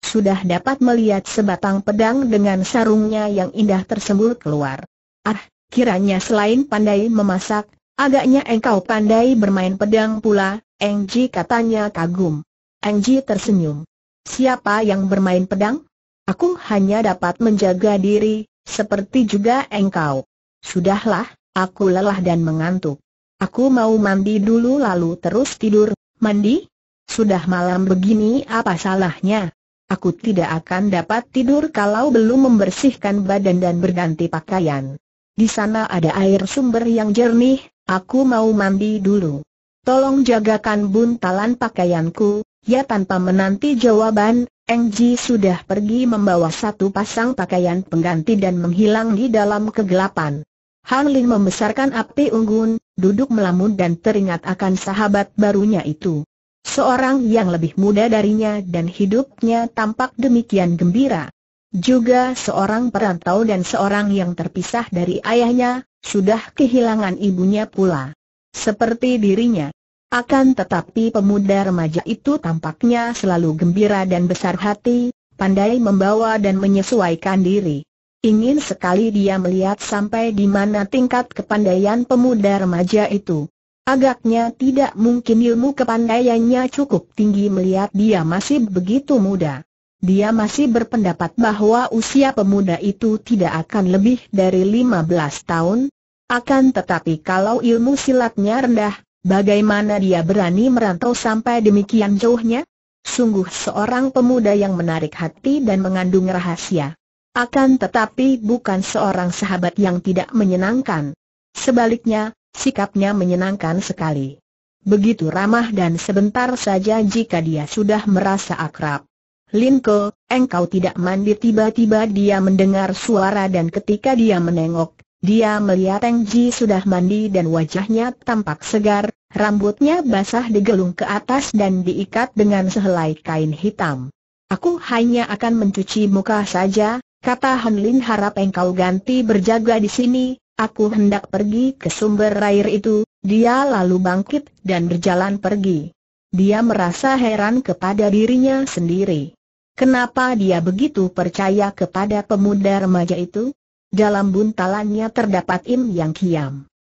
S1: sudah dapat melihat sebatang pedang dengan sarungnya yang indah tersembul keluar. Ah, Kiranya selain pandai memasak, agaknya engkau pandai bermain pedang pula, Engji katanya kagum. Engji tersenyum. Siapa yang bermain pedang? Aku hanya dapat menjaga diri, seperti juga engkau. Sudahlah, aku lelah dan mengantuk. Aku mau mandi dulu lalu terus tidur. Mandi? Sudah malam begini apa salahnya? Aku tidak akan dapat tidur kalau belum membersihkan badan dan berganti pakaian. Di sana ada air sumber yang jernih, aku mau mandi dulu. Tolong jagakan buntalan pakaianku, ya tanpa menanti jawaban, Engji sudah pergi membawa satu pasang pakaian pengganti dan menghilang di dalam kegelapan. Han Lin membesarkan api unggun, duduk melamun dan teringat akan sahabat barunya itu. Seorang yang lebih muda darinya dan hidupnya tampak demikian gembira. Juga seorang perantau dan seorang yang terpisah dari ayahnya, sudah kehilangan ibunya pula. Seperti dirinya. Akan tetapi pemuda remaja itu tampaknya selalu gembira dan besar hati, pandai membawa dan menyesuaikan diri. Ingin sekali dia melihat sampai di mana tingkat kepandaian pemuda remaja itu. Agaknya tidak mungkin ilmu kepandaiannya cukup tinggi melihat dia masih begitu muda. Dia masih berpendapat bahwa usia pemuda itu tidak akan lebih dari 15 tahun. Akan tetapi kalau ilmu silatnya rendah, bagaimana dia berani merantau sampai demikian jauhnya? Sungguh seorang pemuda yang menarik hati dan mengandung rahasia. Akan tetapi bukan seorang sahabat yang tidak menyenangkan. Sebaliknya, sikapnya menyenangkan sekali. Begitu ramah dan sebentar saja jika dia sudah merasa akrab Linko, engkau tidak mandi tiba-tiba dia mendengar suara dan ketika dia menengok, dia melihat Teng Ji sudah mandi dan wajahnya tampak segar, rambutnya basah digelung ke atas dan diikat dengan sehelai kain hitam. Aku hanya akan mencuci muka saja, kata Han Lin harap engkau ganti berjaga di sini, aku hendak pergi ke sumber air itu, dia lalu bangkit dan berjalan pergi. Dia merasa heran kepada dirinya sendiri. Kenapa dia begitu percaya kepada pemuda remaja itu? Dalam buntalannya terdapat Im Yang Kiam.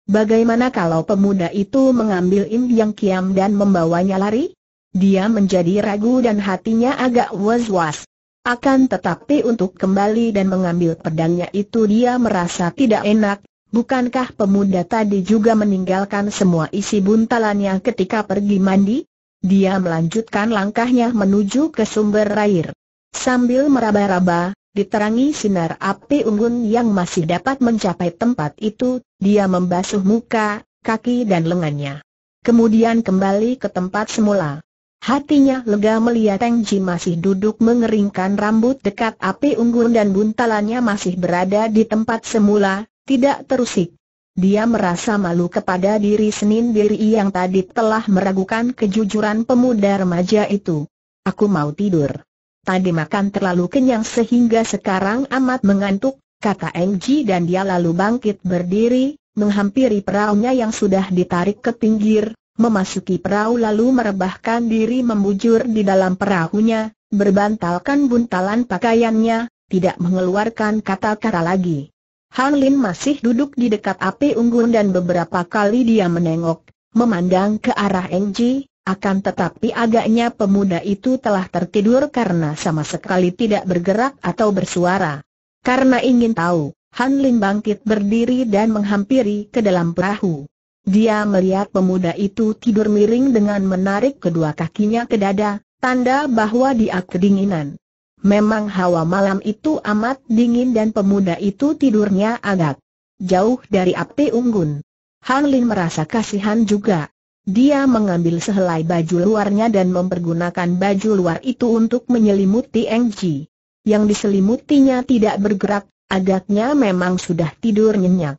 S1: Bagaimana kalau pemuda itu mengambil Im Yang Kiam dan membawanya lari? Dia menjadi ragu dan hatinya agak was-was. Akan tetapi untuk kembali dan mengambil pedangnya itu dia merasa tidak enak, bukankah pemuda tadi juga meninggalkan semua isi buntalannya ketika pergi mandi? Dia melanjutkan langkahnya menuju ke sumber air. Sambil meraba-raba, diterangi sinar api unggun yang masih dapat mencapai tempat itu, dia membasuh muka, kaki dan lengannya. Kemudian kembali ke tempat semula. Hatinya lega melihat Teng masih duduk mengeringkan rambut dekat api unggun dan buntalannya masih berada di tempat semula, tidak terusik. Dia merasa malu kepada diri Senin diri yang tadi telah meragukan kejujuran pemuda remaja itu. Aku mau tidur. Tadi makan terlalu kenyang sehingga sekarang amat mengantuk, kata Engji dan dia lalu bangkit berdiri, menghampiri peraunya yang sudah ditarik ke pinggir, memasuki perahu lalu merebahkan diri membujur di dalam perahunya, berbantalkan buntalan pakaiannya, tidak mengeluarkan kata-kata lagi. Han Lin masih duduk di dekat api unggun dan beberapa kali dia menengok, memandang ke arah Eng Ji, akan tetapi agaknya pemuda itu telah tertidur karena sama sekali tidak bergerak atau bersuara. Karena ingin tahu, Han Lin bangkit berdiri dan menghampiri ke dalam perahu. Dia melihat pemuda itu tidur miring dengan menarik kedua kakinya ke dada, tanda bahwa dia kedinginan. Memang hawa malam itu amat dingin dan pemuda itu tidurnya agak jauh dari api unggun. Han Lin merasa kasihan juga. Dia mengambil sehelai baju luarnya dan mempergunakan baju luar itu untuk menyelimuti Eng Ji. Yang diselimutinya tidak bergerak, agaknya memang sudah tidur nyenyak.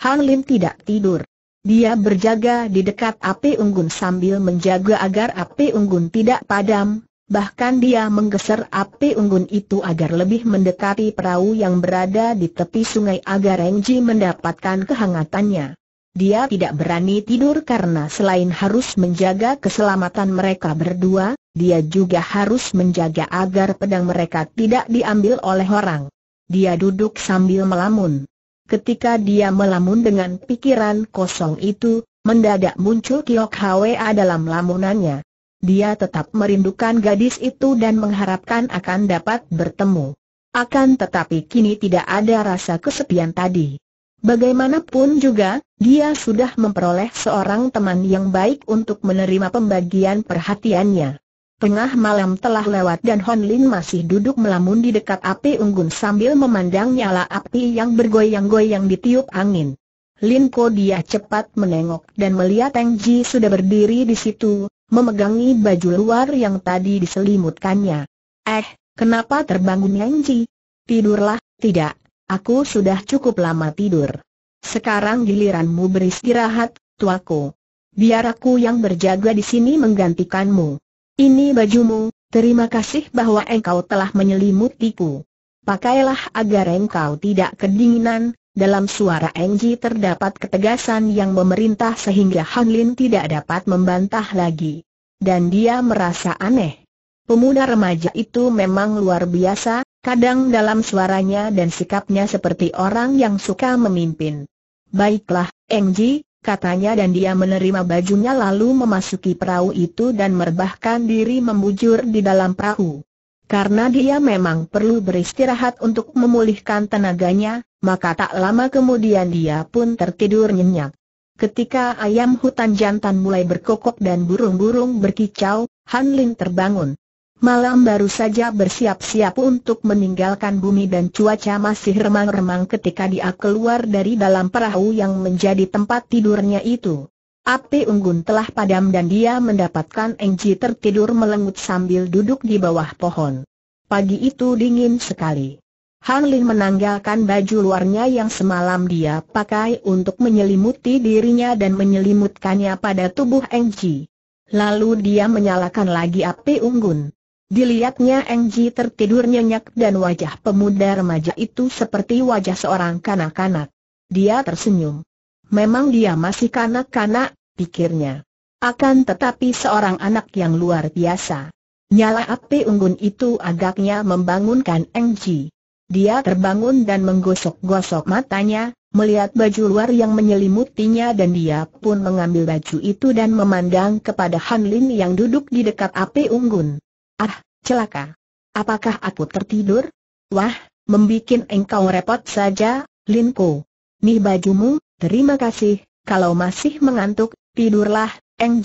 S1: Han Lin tidak tidur. Dia berjaga di dekat api unggun sambil menjaga agar api unggun tidak padam, Bahkan dia menggeser api unggun itu agar lebih mendekati perahu yang berada di tepi sungai agar Engji mendapatkan kehangatannya. Dia tidak berani tidur karena selain harus menjaga keselamatan mereka berdua, dia juga harus menjaga agar pedang mereka tidak diambil oleh orang. Dia duduk sambil melamun. Ketika dia melamun dengan pikiran kosong itu, mendadak muncul Kiok Hwa dalam lamunannya. Dia tetap merindukan gadis itu dan mengharapkan akan dapat bertemu. Akan tetapi kini tidak ada rasa kesepian tadi. Bagaimanapun juga, dia sudah memperoleh seorang teman yang baik untuk menerima pembagian perhatiannya. Tengah malam telah lewat dan Hon Lin masih duduk melamun di dekat api unggun sambil memandang nyala api yang bergoyang-goyang ditiup angin. Lin Ko dia cepat menengok dan melihat Teng Ji sudah berdiri di situ, memegangi baju luar yang tadi diselimutkannya. Eh, kenapa terbangun Yanji? Tidurlah, tidak, aku sudah cukup lama tidur. Sekarang giliranmu beristirahat, tuaku. Biar aku yang berjaga di sini menggantikanmu. Ini bajumu, terima kasih bahwa engkau telah menyelimutiku. Pakailah agar engkau tidak kedinginan, dalam suara Engji terdapat ketegasan yang memerintah sehingga Han Lin tidak dapat membantah lagi. Dan dia merasa aneh. Pemuda remaja itu memang luar biasa, kadang dalam suaranya dan sikapnya seperti orang yang suka memimpin. Baiklah, Engji, katanya dan dia menerima bajunya lalu memasuki perahu itu dan merbahkan diri membujur di dalam perahu. Karena dia memang perlu beristirahat untuk memulihkan tenaganya, maka tak lama kemudian dia pun tertidur nyenyak. Ketika ayam hutan jantan mulai berkokok dan burung-burung berkicau, Han Ling terbangun. Malam baru saja bersiap-siap untuk meninggalkan bumi dan cuaca masih remang-remang ketika dia keluar dari dalam perahu yang menjadi tempat tidurnya itu. Api unggun telah padam dan dia mendapatkan Engji tertidur melengut sambil duduk di bawah pohon. Pagi itu dingin sekali. Han Lin menanggalkan baju luarnya yang semalam dia pakai untuk menyelimuti dirinya dan menyelimutkannya pada tubuh Engji. Lalu dia menyalakan lagi api unggun. Dilihatnya Engji tertidur nyenyak dan wajah pemuda remaja itu seperti wajah seorang kanak-kanak. Dia tersenyum. Memang dia masih kanak-kanak, pikirnya. Akan tetapi seorang anak yang luar biasa. Nyala api unggun itu agaknya membangunkan Eng Dia terbangun dan menggosok-gosok matanya, melihat baju luar yang menyelimutinya dan dia pun mengambil baju itu dan memandang kepada Han Lin yang duduk di dekat api unggun. Ah, celaka. Apakah aku tertidur? Wah, membuat engkau repot saja, Lin Ko. Nih bajumu, Terima kasih, kalau masih mengantuk, tidurlah, Eng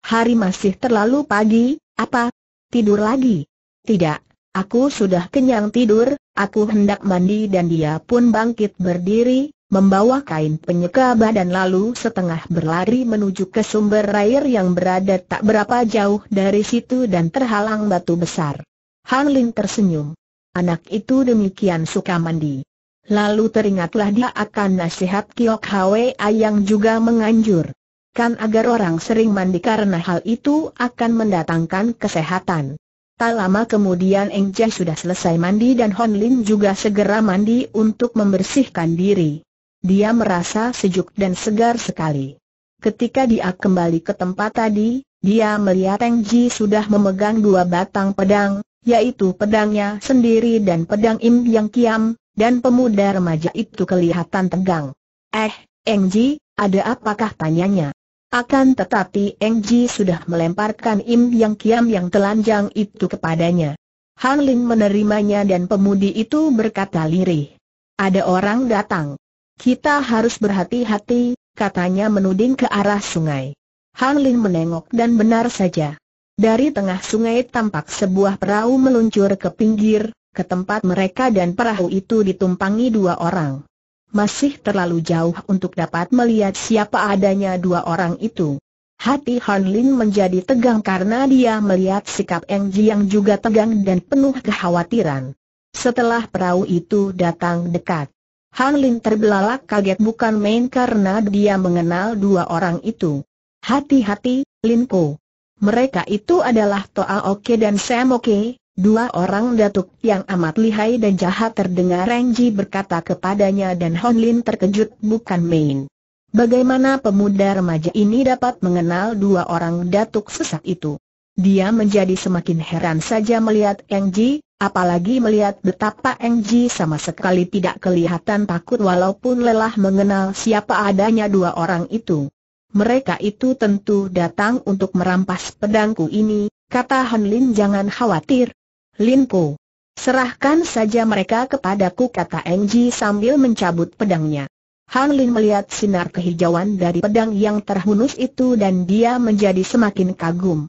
S1: Hari masih terlalu pagi, apa? Tidur lagi? Tidak, aku sudah kenyang tidur, aku hendak mandi dan dia pun bangkit berdiri, membawa kain penyeka badan lalu setengah berlari menuju ke sumber air yang berada tak berapa jauh dari situ dan terhalang batu besar. Han Ling tersenyum. Anak itu demikian suka mandi. Lalu teringatlah dia akan nasihat Kiok Hwe yang juga menganjur. Kan agar orang sering mandi karena hal itu akan mendatangkan kesehatan. Tak lama kemudian Eng Jia sudah selesai mandi dan Hon Lin juga segera mandi untuk membersihkan diri. Dia merasa sejuk dan segar sekali. Ketika dia kembali ke tempat tadi, dia melihat Eng Ji sudah memegang dua batang pedang, yaitu pedangnya sendiri dan pedang Im Yang Kiam, dan pemuda remaja itu kelihatan tegang. Eh, Engji, ada apakah tanyanya? Akan tetapi Engji sudah melemparkan Im Yang Kiam yang telanjang itu kepadanya. Han Ling menerimanya dan pemudi itu berkata lirih. Ada orang datang. Kita harus berhati-hati, katanya menuding ke arah sungai. Han Ling menengok dan benar saja. Dari tengah sungai tampak sebuah perahu meluncur ke pinggir, ke tempat mereka dan perahu itu ditumpangi dua orang. Masih terlalu jauh untuk dapat melihat siapa adanya dua orang itu. Hati Han Lin menjadi tegang karena dia melihat sikap Eng Ji yang juga tegang dan penuh kekhawatiran. Setelah perahu itu datang dekat, Han Lin terbelalak kaget bukan main karena dia mengenal dua orang itu. Hati-hati, Lin Po. Mereka itu adalah Toa Oke dan Sam Oke, Dua orang datuk yang amat lihai dan jahat terdengar Renji berkata kepadanya dan Lin terkejut bukan main. Bagaimana pemuda remaja ini dapat mengenal dua orang datuk sesat itu? Dia menjadi semakin heran saja melihat Eng Ji, apalagi melihat betapa Eng Ji sama sekali tidak kelihatan takut walaupun lelah mengenal siapa adanya dua orang itu. Mereka itu tentu datang untuk merampas pedangku ini, kata Han Lin jangan khawatir, Linko. Serahkan saja mereka kepadaku kata Engji sambil mencabut pedangnya. Han Lin melihat sinar kehijauan dari pedang yang terhunus itu dan dia menjadi semakin kagum.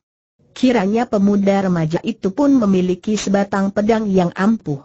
S1: Kiranya pemuda remaja itu pun memiliki sebatang pedang yang ampuh.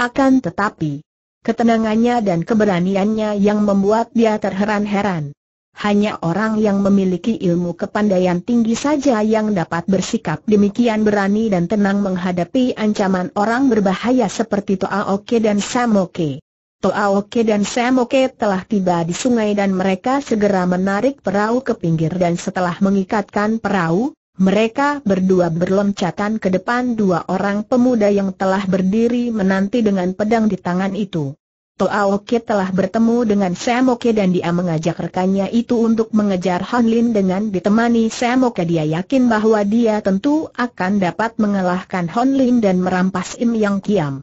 S1: Akan tetapi, ketenangannya dan keberaniannya yang membuat dia terheran-heran hanya orang yang memiliki ilmu kepandaian tinggi saja yang dapat bersikap demikian berani dan tenang menghadapi ancaman orang berbahaya seperti Toaoke dan Samoke. Toaoke dan Samoke telah tiba di sungai dan mereka segera menarik perahu ke pinggir dan setelah mengikatkan perahu, mereka berdua berloncatan ke depan dua orang pemuda yang telah berdiri menanti dengan pedang di tangan itu. Toaoke telah bertemu dengan Samoke dan dia mengajak rekannya itu untuk mengejar Han Lin dengan ditemani Samoke dia yakin bahwa dia tentu akan dapat mengalahkan Han Lin dan merampas Im Yang Kiam.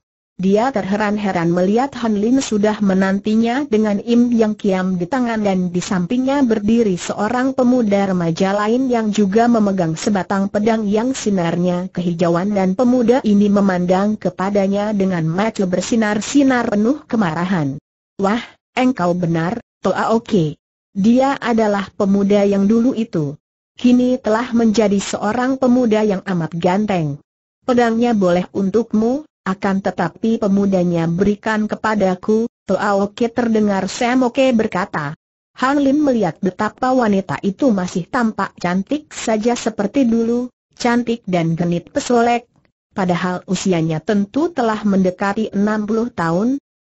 S1: Dia terheran-heran melihat Han Lin sudah menantinya dengan Im Yang Kiam di tangan dan di sampingnya berdiri seorang pemuda remaja lain yang juga memegang sebatang pedang yang sinarnya kehijauan dan pemuda ini memandang kepadanya dengan mata bersinar-sinar penuh kemarahan. Wah, engkau benar, Toa Oke. Dia adalah pemuda yang dulu itu. Kini telah menjadi seorang pemuda yang amat ganteng. Pedangnya boleh untukmu, akan tetapi pemudanya berikan kepadaku, Toaoke terdengar Semoke berkata. Han Lim melihat betapa wanita itu masih tampak cantik saja seperti dulu, cantik dan genit pesolek, padahal usianya tentu telah mendekati 60 tahun.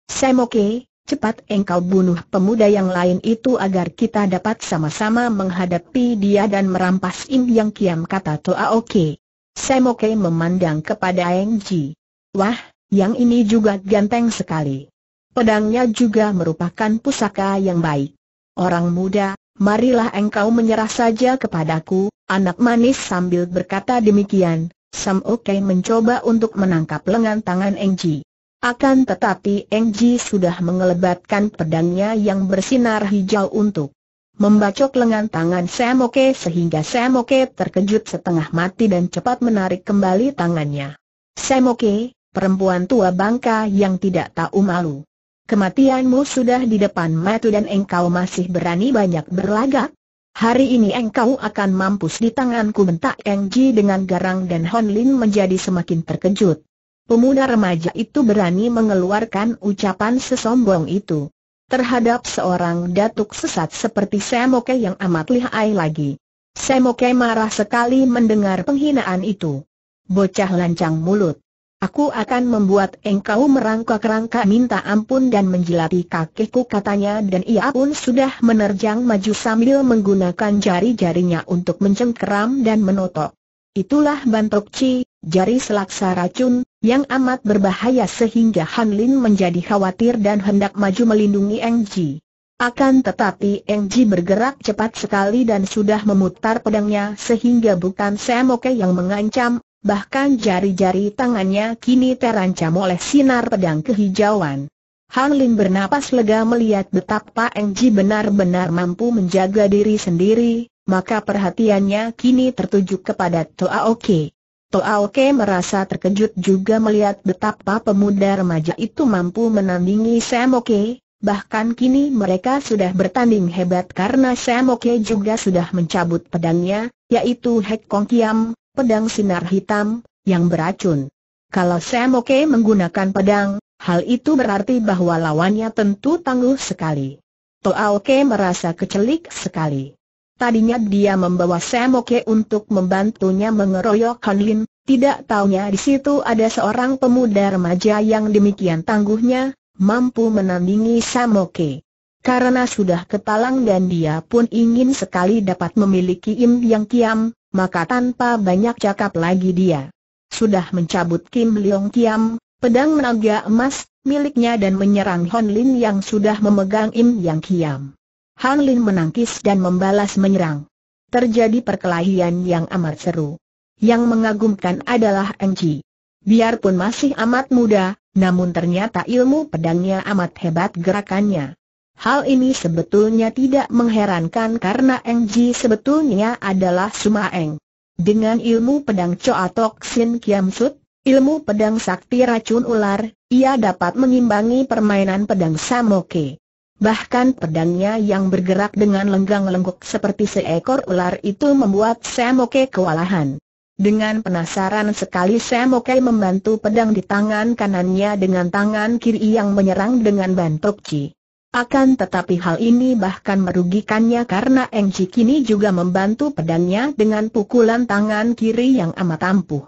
S1: Semoke, cepat engkau bunuh pemuda yang lain itu agar kita dapat sama-sama menghadapi dia dan merampas Im Yang Kiam kata Toaoke. Semoke memandang kepada Eng Ji. Wah, yang ini juga ganteng sekali. Pedangnya juga merupakan pusaka yang baik. Orang muda, marilah engkau menyerah saja kepadaku, anak manis sambil berkata demikian, Sam Oke mencoba untuk menangkap lengan tangan Engji. Akan tetapi Engji sudah mengelebatkan pedangnya yang bersinar hijau untuk membacok lengan tangan Sam Oke sehingga Sam Oke terkejut setengah mati dan cepat menarik kembali tangannya. Sam Oke, perempuan tua bangka yang tidak tahu malu. Kematianmu sudah di depan mata dan engkau masih berani banyak berlagak? Hari ini engkau akan mampus di tanganku bentak Eng Ji dengan garang dan Hon Lin menjadi semakin terkejut. Pemuda remaja itu berani mengeluarkan ucapan sesombong itu terhadap seorang datuk sesat seperti Semoke yang amat lihai lagi. Semoke marah sekali mendengar penghinaan itu. Bocah lancang mulut. Aku akan membuat engkau merangka rangka minta ampun dan menjilati kakiku katanya dan ia pun sudah menerjang maju sambil menggunakan jari-jarinya untuk mencengkeram dan menotok. Itulah bantok Ci, jari selaksa racun, yang amat berbahaya sehingga Han Lin menjadi khawatir dan hendak maju melindungi Eng Ji. Akan tetapi Eng Ji bergerak cepat sekali dan sudah memutar pedangnya sehingga bukan Semoke yang mengancam, bahkan jari-jari tangannya kini terancam oleh sinar pedang kehijauan. Han Lin bernapas lega melihat betapa Eng Ji benar-benar mampu menjaga diri sendiri, maka perhatiannya kini tertuju kepada Toa Oke. Toa Oke merasa terkejut juga melihat betapa pemuda remaja itu mampu menandingi Sam Oke. bahkan kini mereka sudah bertanding hebat karena Sam Oke juga sudah mencabut pedangnya, yaitu Hek Kong Kiam, pedang sinar hitam, yang beracun. Kalau Sam menggunakan pedang, hal itu berarti bahwa lawannya tentu tangguh sekali. Toa Oke merasa kecelik sekali. Tadinya dia membawa Sam untuk membantunya mengeroyok Han Lin, tidak taunya di situ ada seorang pemuda remaja yang demikian tangguhnya, mampu menandingi Samoke. Karena sudah ketalang dan dia pun ingin sekali dapat memiliki Im Yang Kiam, maka tanpa banyak cakap lagi dia sudah mencabut Kim Leong Kiam, pedang naga emas, miliknya dan menyerang Han Lin yang sudah memegang Im Yang Kiam. Han Lin menangkis dan membalas menyerang. Terjadi perkelahian yang amat seru. Yang mengagumkan adalah Chi. Biarpun masih amat muda, namun ternyata ilmu pedangnya amat hebat gerakannya. Hal ini sebetulnya tidak mengherankan karena Eng Ji sebetulnya adalah Suma Eng. Dengan ilmu pedang Choa Tok Sin Kiam Sut, ilmu pedang sakti racun ular, ia dapat mengimbangi permainan pedang Samoke. Bahkan pedangnya yang bergerak dengan lenggang lengkuk seperti seekor ular itu membuat Samoke kewalahan. Dengan penasaran sekali Samoke membantu pedang di tangan kanannya dengan tangan kiri yang menyerang dengan bantok Ji. Akan tetapi hal ini bahkan merugikannya karena Eng Ji kini juga membantu pedangnya dengan pukulan tangan kiri yang amat ampuh.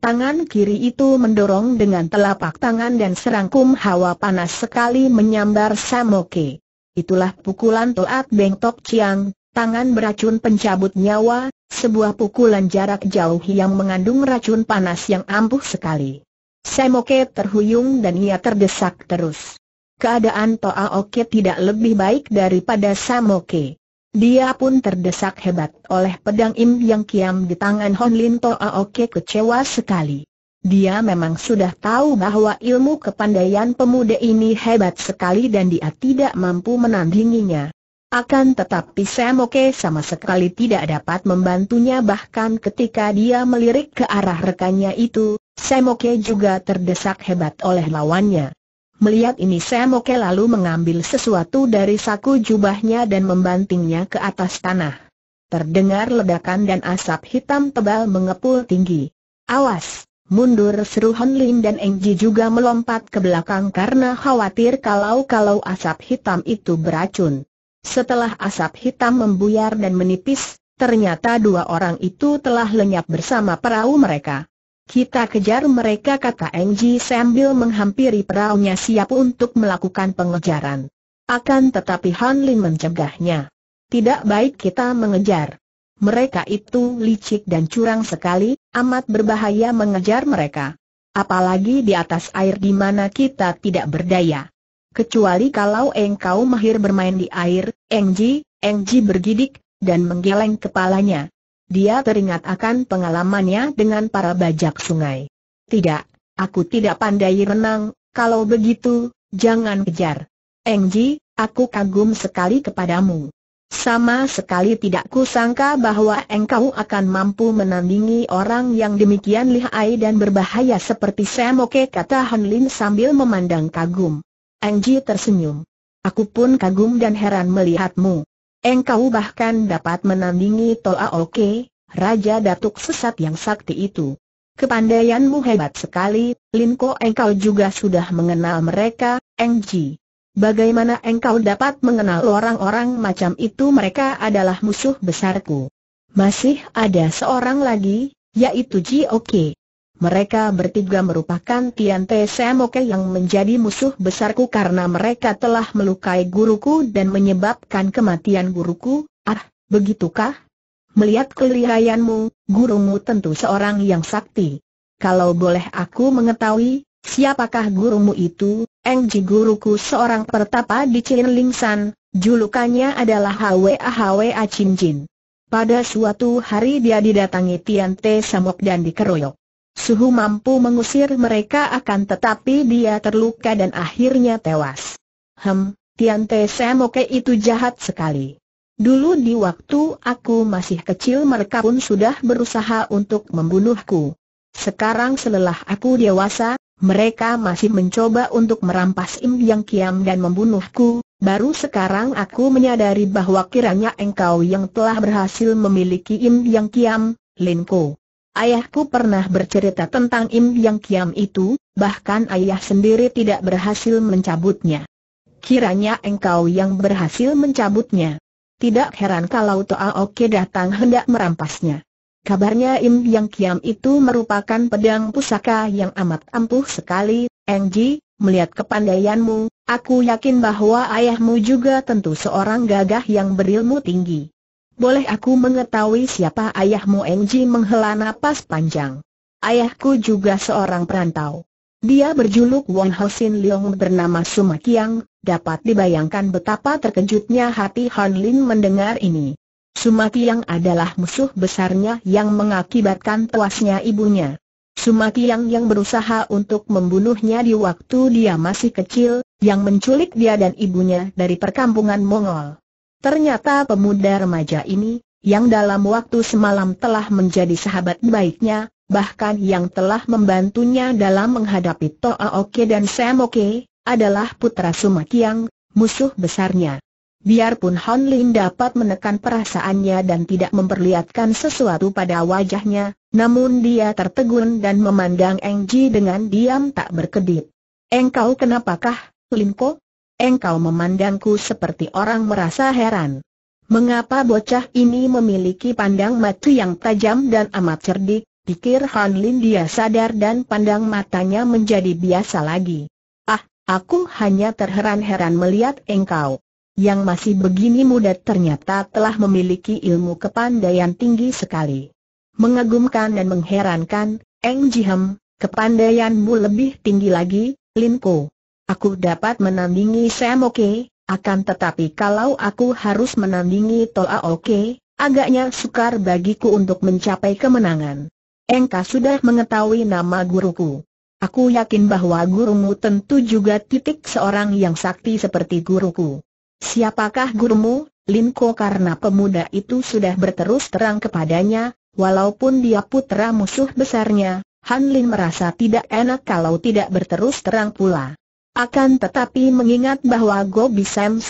S1: Tangan kiri itu mendorong dengan telapak tangan dan serangkum hawa panas sekali menyambar Samoke. Itulah pukulan Toat Beng Tok Chiang, tangan beracun pencabut nyawa, sebuah pukulan jarak jauh yang mengandung racun panas yang ampuh sekali. Samoke terhuyung dan ia terdesak terus keadaan Toa Oke tidak lebih baik daripada Samoke. Dia pun terdesak hebat oleh pedang Im yang kiam di tangan Honlin Toa Oke kecewa sekali. Dia memang sudah tahu bahwa ilmu kepandaian pemuda ini hebat sekali dan dia tidak mampu menandinginya. Akan tetapi Samoke sama sekali tidak dapat membantunya bahkan ketika dia melirik ke arah rekannya itu, Samoke juga terdesak hebat oleh lawannya. Melihat ini Oke lalu mengambil sesuatu dari saku jubahnya dan membantingnya ke atas tanah. Terdengar ledakan dan asap hitam tebal mengepul tinggi. Awas! Mundur seru Hon Lin dan Eng Ji juga melompat ke belakang karena khawatir kalau-kalau asap hitam itu beracun. Setelah asap hitam membuyar dan menipis, ternyata dua orang itu telah lenyap bersama perahu mereka. Kita kejar mereka kata Engji sambil menghampiri peraunya siap untuk melakukan pengejaran. Akan tetapi Han Lin mencegahnya. Tidak baik kita mengejar. Mereka itu licik dan curang sekali, amat berbahaya mengejar mereka. Apalagi di atas air di mana kita tidak berdaya. Kecuali kalau engkau mahir bermain di air, Engji, Engji bergidik, dan menggeleng kepalanya. Dia teringat akan pengalamannya dengan para bajak sungai. Tidak, aku tidak pandai renang, kalau begitu, jangan kejar. Engji, aku kagum sekali kepadamu. Sama sekali tidak kusangka bahwa engkau akan mampu menandingi orang yang demikian lihai dan berbahaya seperti Semoke kata Han Lin sambil memandang kagum. Engji tersenyum. Aku pun kagum dan heran melihatmu. Engkau bahkan dapat menandingi Toa Oke, Raja Datuk Sesat yang sakti itu. Kepandaianmu hebat sekali, Linko engkau juga sudah mengenal mereka, Engji. Bagaimana engkau dapat mengenal orang-orang macam itu mereka adalah musuh besarku. Masih ada seorang lagi, yaitu Ji Oke. Mereka bertiga merupakan Tian Te Semoke yang menjadi musuh besarku karena mereka telah melukai guruku dan menyebabkan kematian guruku, ah, begitukah? Melihat kelihayanmu, gurumu tentu seorang yang sakti. Kalau boleh aku mengetahui, siapakah gurumu itu? Engji guruku seorang pertapa di Chin Ling San, julukannya adalah Hwa Hwa Chin Jin. Pada suatu hari dia didatangi Tian Te Samok dan dikeroyok. Suhu mampu mengusir mereka akan tetapi dia terluka dan akhirnya tewas. Hem, Tian Te Semoke itu jahat sekali. Dulu di waktu aku masih kecil mereka pun sudah berusaha untuk membunuhku. Sekarang selelah aku dewasa, mereka masih mencoba untuk merampas Im Yang Kiam dan membunuhku, baru sekarang aku menyadari bahwa kiranya engkau yang telah berhasil memiliki Im Yang Kiam, Ko. Ayahku pernah bercerita tentang Im Yang Kiam itu, bahkan ayah sendiri tidak berhasil mencabutnya. Kiranya engkau yang berhasil mencabutnya. Tidak heran kalau Toa Oke datang hendak merampasnya. Kabarnya Im Yang Kiam itu merupakan pedang pusaka yang amat ampuh sekali, Engji, melihat kepandaianmu, aku yakin bahwa ayahmu juga tentu seorang gagah yang berilmu tinggi. Boleh aku mengetahui siapa ayahmu Engji menghela napas panjang. Ayahku juga seorang perantau. Dia berjuluk Wong Sin Leong bernama Sumakiang, dapat dibayangkan betapa terkejutnya hati Han Lin mendengar ini. Sumakiang adalah musuh besarnya yang mengakibatkan tewasnya ibunya. Sumakiang yang berusaha untuk membunuhnya di waktu dia masih kecil, yang menculik dia dan ibunya dari perkampungan Mongol. Ternyata pemuda remaja ini, yang dalam waktu semalam telah menjadi sahabat baiknya, bahkan yang telah membantunya dalam menghadapi Toa Oke dan Sam Oke, adalah putra Sumakiang, musuh besarnya. Biarpun Hon Lin dapat menekan perasaannya dan tidak memperlihatkan sesuatu pada wajahnya, namun dia tertegun dan memandang Eng Ji dengan diam tak berkedip. Engkau kenapakah, Lin Ko? engkau memandangku seperti orang merasa heran. Mengapa bocah ini memiliki pandang mata yang tajam dan amat cerdik, pikir Han Lin dia sadar dan pandang matanya menjadi biasa lagi. Ah, aku hanya terheran-heran melihat engkau. Yang masih begini muda ternyata telah memiliki ilmu kepandaian tinggi sekali. Mengagumkan dan mengherankan, Eng Jihem, kepandaianmu lebih tinggi lagi, Lin Ko. Aku dapat menandingi Sam Oke, akan tetapi kalau aku harus menandingi Toa Oke, agaknya sukar bagiku untuk mencapai kemenangan. Engkau sudah mengetahui nama guruku. Aku yakin bahwa gurumu tentu juga titik seorang yang sakti seperti guruku. Siapakah gurumu? Linko karena pemuda itu sudah berterus terang kepadanya, walaupun dia putra musuh besarnya, Han Lin merasa tidak enak kalau tidak berterus terang pula. Akan tetapi mengingat bahwa Gobi Sam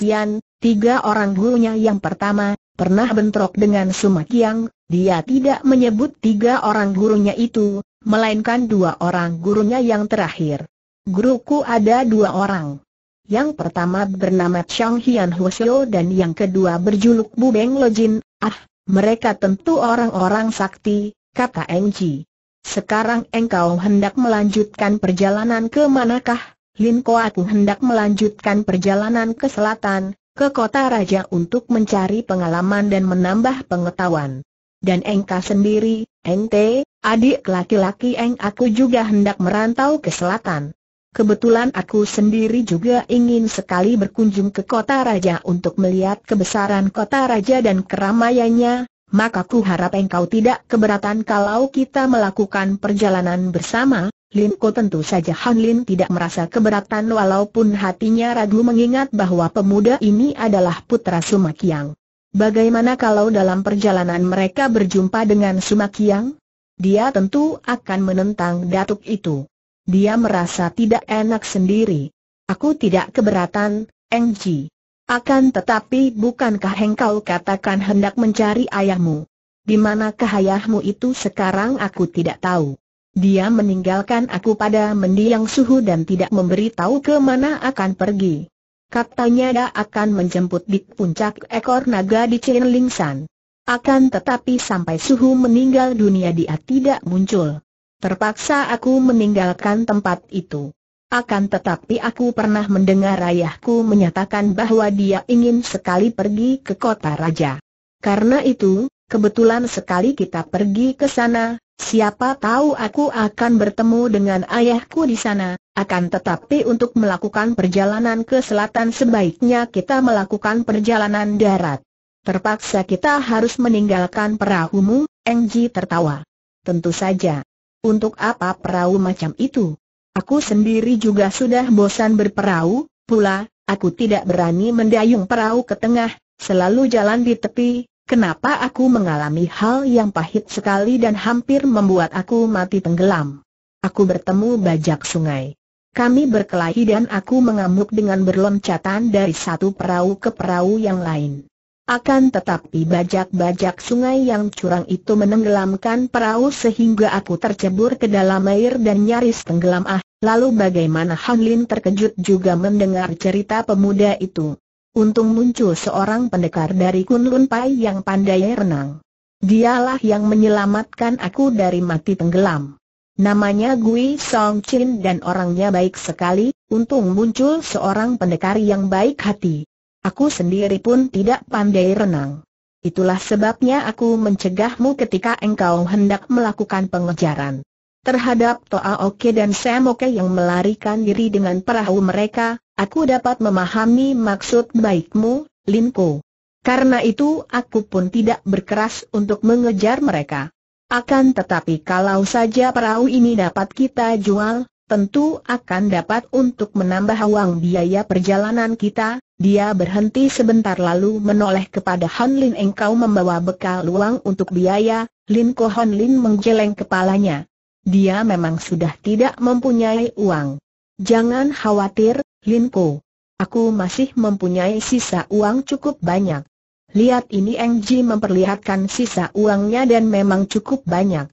S1: tiga orang gurunya yang pertama, pernah bentrok dengan Sumakiang, dia tidak menyebut tiga orang gurunya itu, melainkan dua orang gurunya yang terakhir. Guruku ada dua orang. Yang pertama bernama Chang Hian Hwasyo dan yang kedua berjuluk Bu Beng Jin. Ah, mereka tentu orang-orang sakti, kata Engji. Sekarang engkau hendak melanjutkan perjalanan ke manakah? Lin Ko, aku hendak melanjutkan perjalanan ke selatan, ke kota raja untuk mencari pengalaman dan menambah pengetahuan. Dan Engka sendiri, Ente, adik laki-laki Eng aku juga hendak merantau ke selatan. Kebetulan aku sendiri juga ingin sekali berkunjung ke kota raja untuk melihat kebesaran kota raja dan keramaiannya, maka ku harap engkau tidak keberatan kalau kita melakukan perjalanan bersama, Lin Ko tentu saja Han Lin tidak merasa keberatan walaupun hatinya ragu mengingat bahwa pemuda ini adalah putra Sumakiang. Bagaimana kalau dalam perjalanan mereka berjumpa dengan Sumakiang? Dia tentu akan menentang datuk itu. Dia merasa tidak enak sendiri. Aku tidak keberatan, Eng Ji. Akan tetapi bukankah engkau katakan hendak mencari ayahmu? Di manakah ayahmu itu sekarang aku tidak tahu. Dia meninggalkan aku pada mendiang suhu dan tidak memberitahu ke mana akan pergi. Katanya dia akan menjemput di puncak ekor naga di Chenlingsan. Akan tetapi sampai suhu meninggal dunia dia tidak muncul. Terpaksa aku meninggalkan tempat itu. Akan tetapi aku pernah mendengar ayahku menyatakan bahwa dia ingin sekali pergi ke kota raja. Karena itu, kebetulan sekali kita pergi ke sana, Siapa tahu aku akan bertemu dengan ayahku di sana, akan tetapi untuk melakukan perjalanan ke selatan sebaiknya kita melakukan perjalanan darat. Terpaksa kita harus meninggalkan perahumu, Engji tertawa. Tentu saja. Untuk apa perahu macam itu? Aku sendiri juga sudah bosan berperahu, pula, aku tidak berani mendayung perahu ke tengah, selalu jalan di tepi, Kenapa aku mengalami hal yang pahit sekali dan hampir membuat aku mati tenggelam? Aku bertemu bajak sungai. Kami berkelahi dan aku mengamuk dengan berloncatan dari satu perahu ke perahu yang lain. Akan tetapi bajak-bajak sungai yang curang itu menenggelamkan perahu sehingga aku tercebur ke dalam air dan nyaris tenggelam ah. Lalu bagaimana Hanlin terkejut juga mendengar cerita pemuda itu. Untung muncul seorang pendekar dari Kunlun Pai yang pandai renang. Dialah yang menyelamatkan aku dari mati tenggelam. Namanya Gui Song Chin dan orangnya baik sekali, untung muncul seorang pendekar yang baik hati. Aku sendiri pun tidak pandai renang. Itulah sebabnya aku mencegahmu ketika engkau hendak melakukan pengejaran. Terhadap Toa Oke dan Sam yang melarikan diri dengan perahu mereka, Aku dapat memahami maksud baikmu, Lin Linko. Karena itu aku pun tidak berkeras untuk mengejar mereka. Akan tetapi kalau saja perahu ini dapat kita jual, tentu akan dapat untuk menambah uang biaya perjalanan kita. Dia berhenti sebentar lalu menoleh kepada Han Lin engkau membawa bekal uang untuk biaya, Lin Ko Han Lin menggeleng kepalanya. Dia memang sudah tidak mempunyai uang. Jangan khawatir, Linko. Aku masih mempunyai sisa uang cukup banyak. Lihat ini Eng Ji memperlihatkan sisa uangnya dan memang cukup banyak.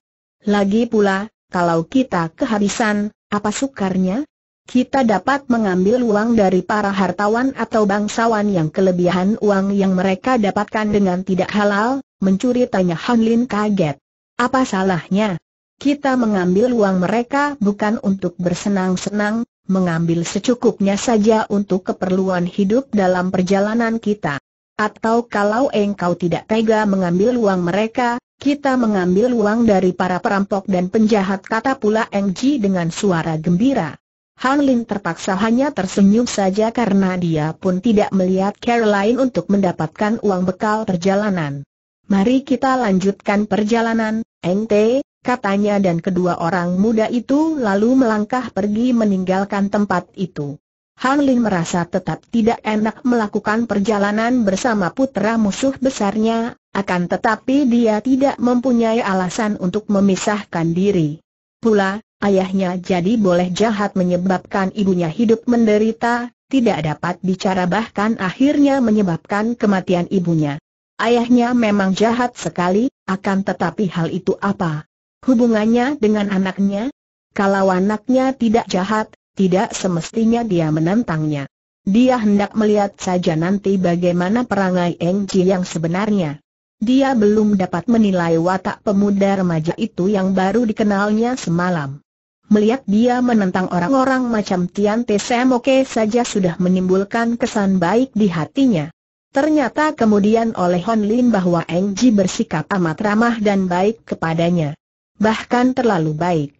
S1: Lagi pula, kalau kita kehabisan, apa sukarnya? Kita dapat mengambil uang dari para hartawan atau bangsawan yang kelebihan uang yang mereka dapatkan dengan tidak halal, mencuri tanya Han Lin kaget. Apa salahnya? Kita mengambil uang mereka bukan untuk bersenang-senang, mengambil secukupnya saja untuk keperluan hidup dalam perjalanan kita. Atau kalau engkau tidak tega mengambil uang mereka, kita mengambil uang dari para perampok dan penjahat kata pula Eng dengan suara gembira. Han Lin terpaksa hanya tersenyum saja karena dia pun tidak melihat Caroline untuk mendapatkan uang bekal perjalanan. Mari kita lanjutkan perjalanan, Eng Te, katanya dan kedua orang muda itu lalu melangkah pergi meninggalkan tempat itu. Han Lin merasa tetap tidak enak melakukan perjalanan bersama putra musuh besarnya, akan tetapi dia tidak mempunyai alasan untuk memisahkan diri. Pula, ayahnya jadi boleh jahat menyebabkan ibunya hidup menderita, tidak dapat bicara bahkan akhirnya menyebabkan kematian ibunya. Ayahnya memang jahat sekali, akan tetapi hal itu apa? Hubungannya dengan anaknya? Kalau anaknya tidak jahat, tidak semestinya dia menentangnya. Dia hendak melihat saja nanti bagaimana perangai Eng Ji yang sebenarnya. Dia belum dapat menilai watak pemuda remaja itu yang baru dikenalnya semalam. Melihat dia menentang orang-orang macam Tian Te Semoke saja sudah menimbulkan kesan baik di hatinya. Ternyata kemudian oleh Hon Lin bahwa Eng Ji bersikap amat ramah dan baik kepadanya bahkan terlalu baik.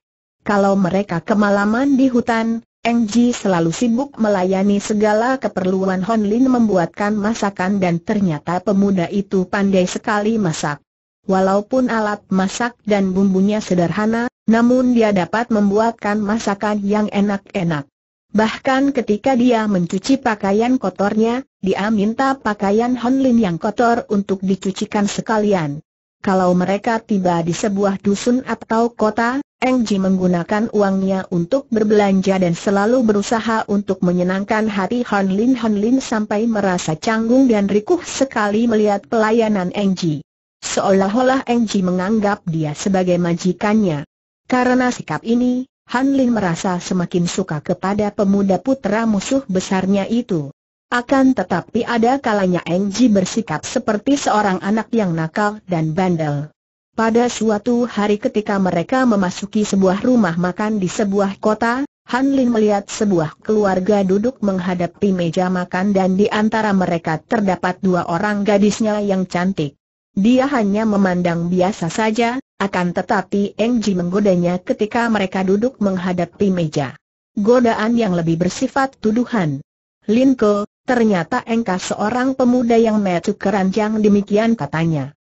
S1: Kalau mereka kemalaman di hutan, Eng Ji selalu sibuk melayani segala keperluan Hon Lin membuatkan masakan dan ternyata pemuda itu pandai sekali masak. Walaupun alat masak dan bumbunya sederhana, namun dia dapat membuatkan masakan yang enak-enak. Bahkan ketika dia mencuci pakaian kotornya, dia minta pakaian Hon Lin yang kotor untuk dicucikan sekalian. Kalau mereka tiba di sebuah dusun atau kota, Engji menggunakan uangnya untuk berbelanja dan selalu berusaha untuk menyenangkan hati Han Lin Han Lin sampai merasa canggung dan rikuh sekali melihat pelayanan Engji. Seolah-olah Engji menganggap dia sebagai majikannya. Karena sikap ini, Han Lin merasa semakin suka kepada pemuda putra musuh besarnya itu. Akan tetapi ada kalanya Engji bersikap seperti seorang anak yang nakal dan bandel. Pada suatu hari ketika mereka memasuki sebuah rumah makan di sebuah kota, Han Lin melihat sebuah keluarga duduk menghadapi meja makan dan di antara mereka terdapat dua orang gadisnya yang cantik. Dia hanya memandang biasa saja, akan tetapi Eng Ji menggodanya ketika mereka duduk menghadapi meja. Godaan yang lebih bersifat tuduhan. Lin Ke, Ternyata engkau seorang pemuda yang metu keranjang demikian katanya.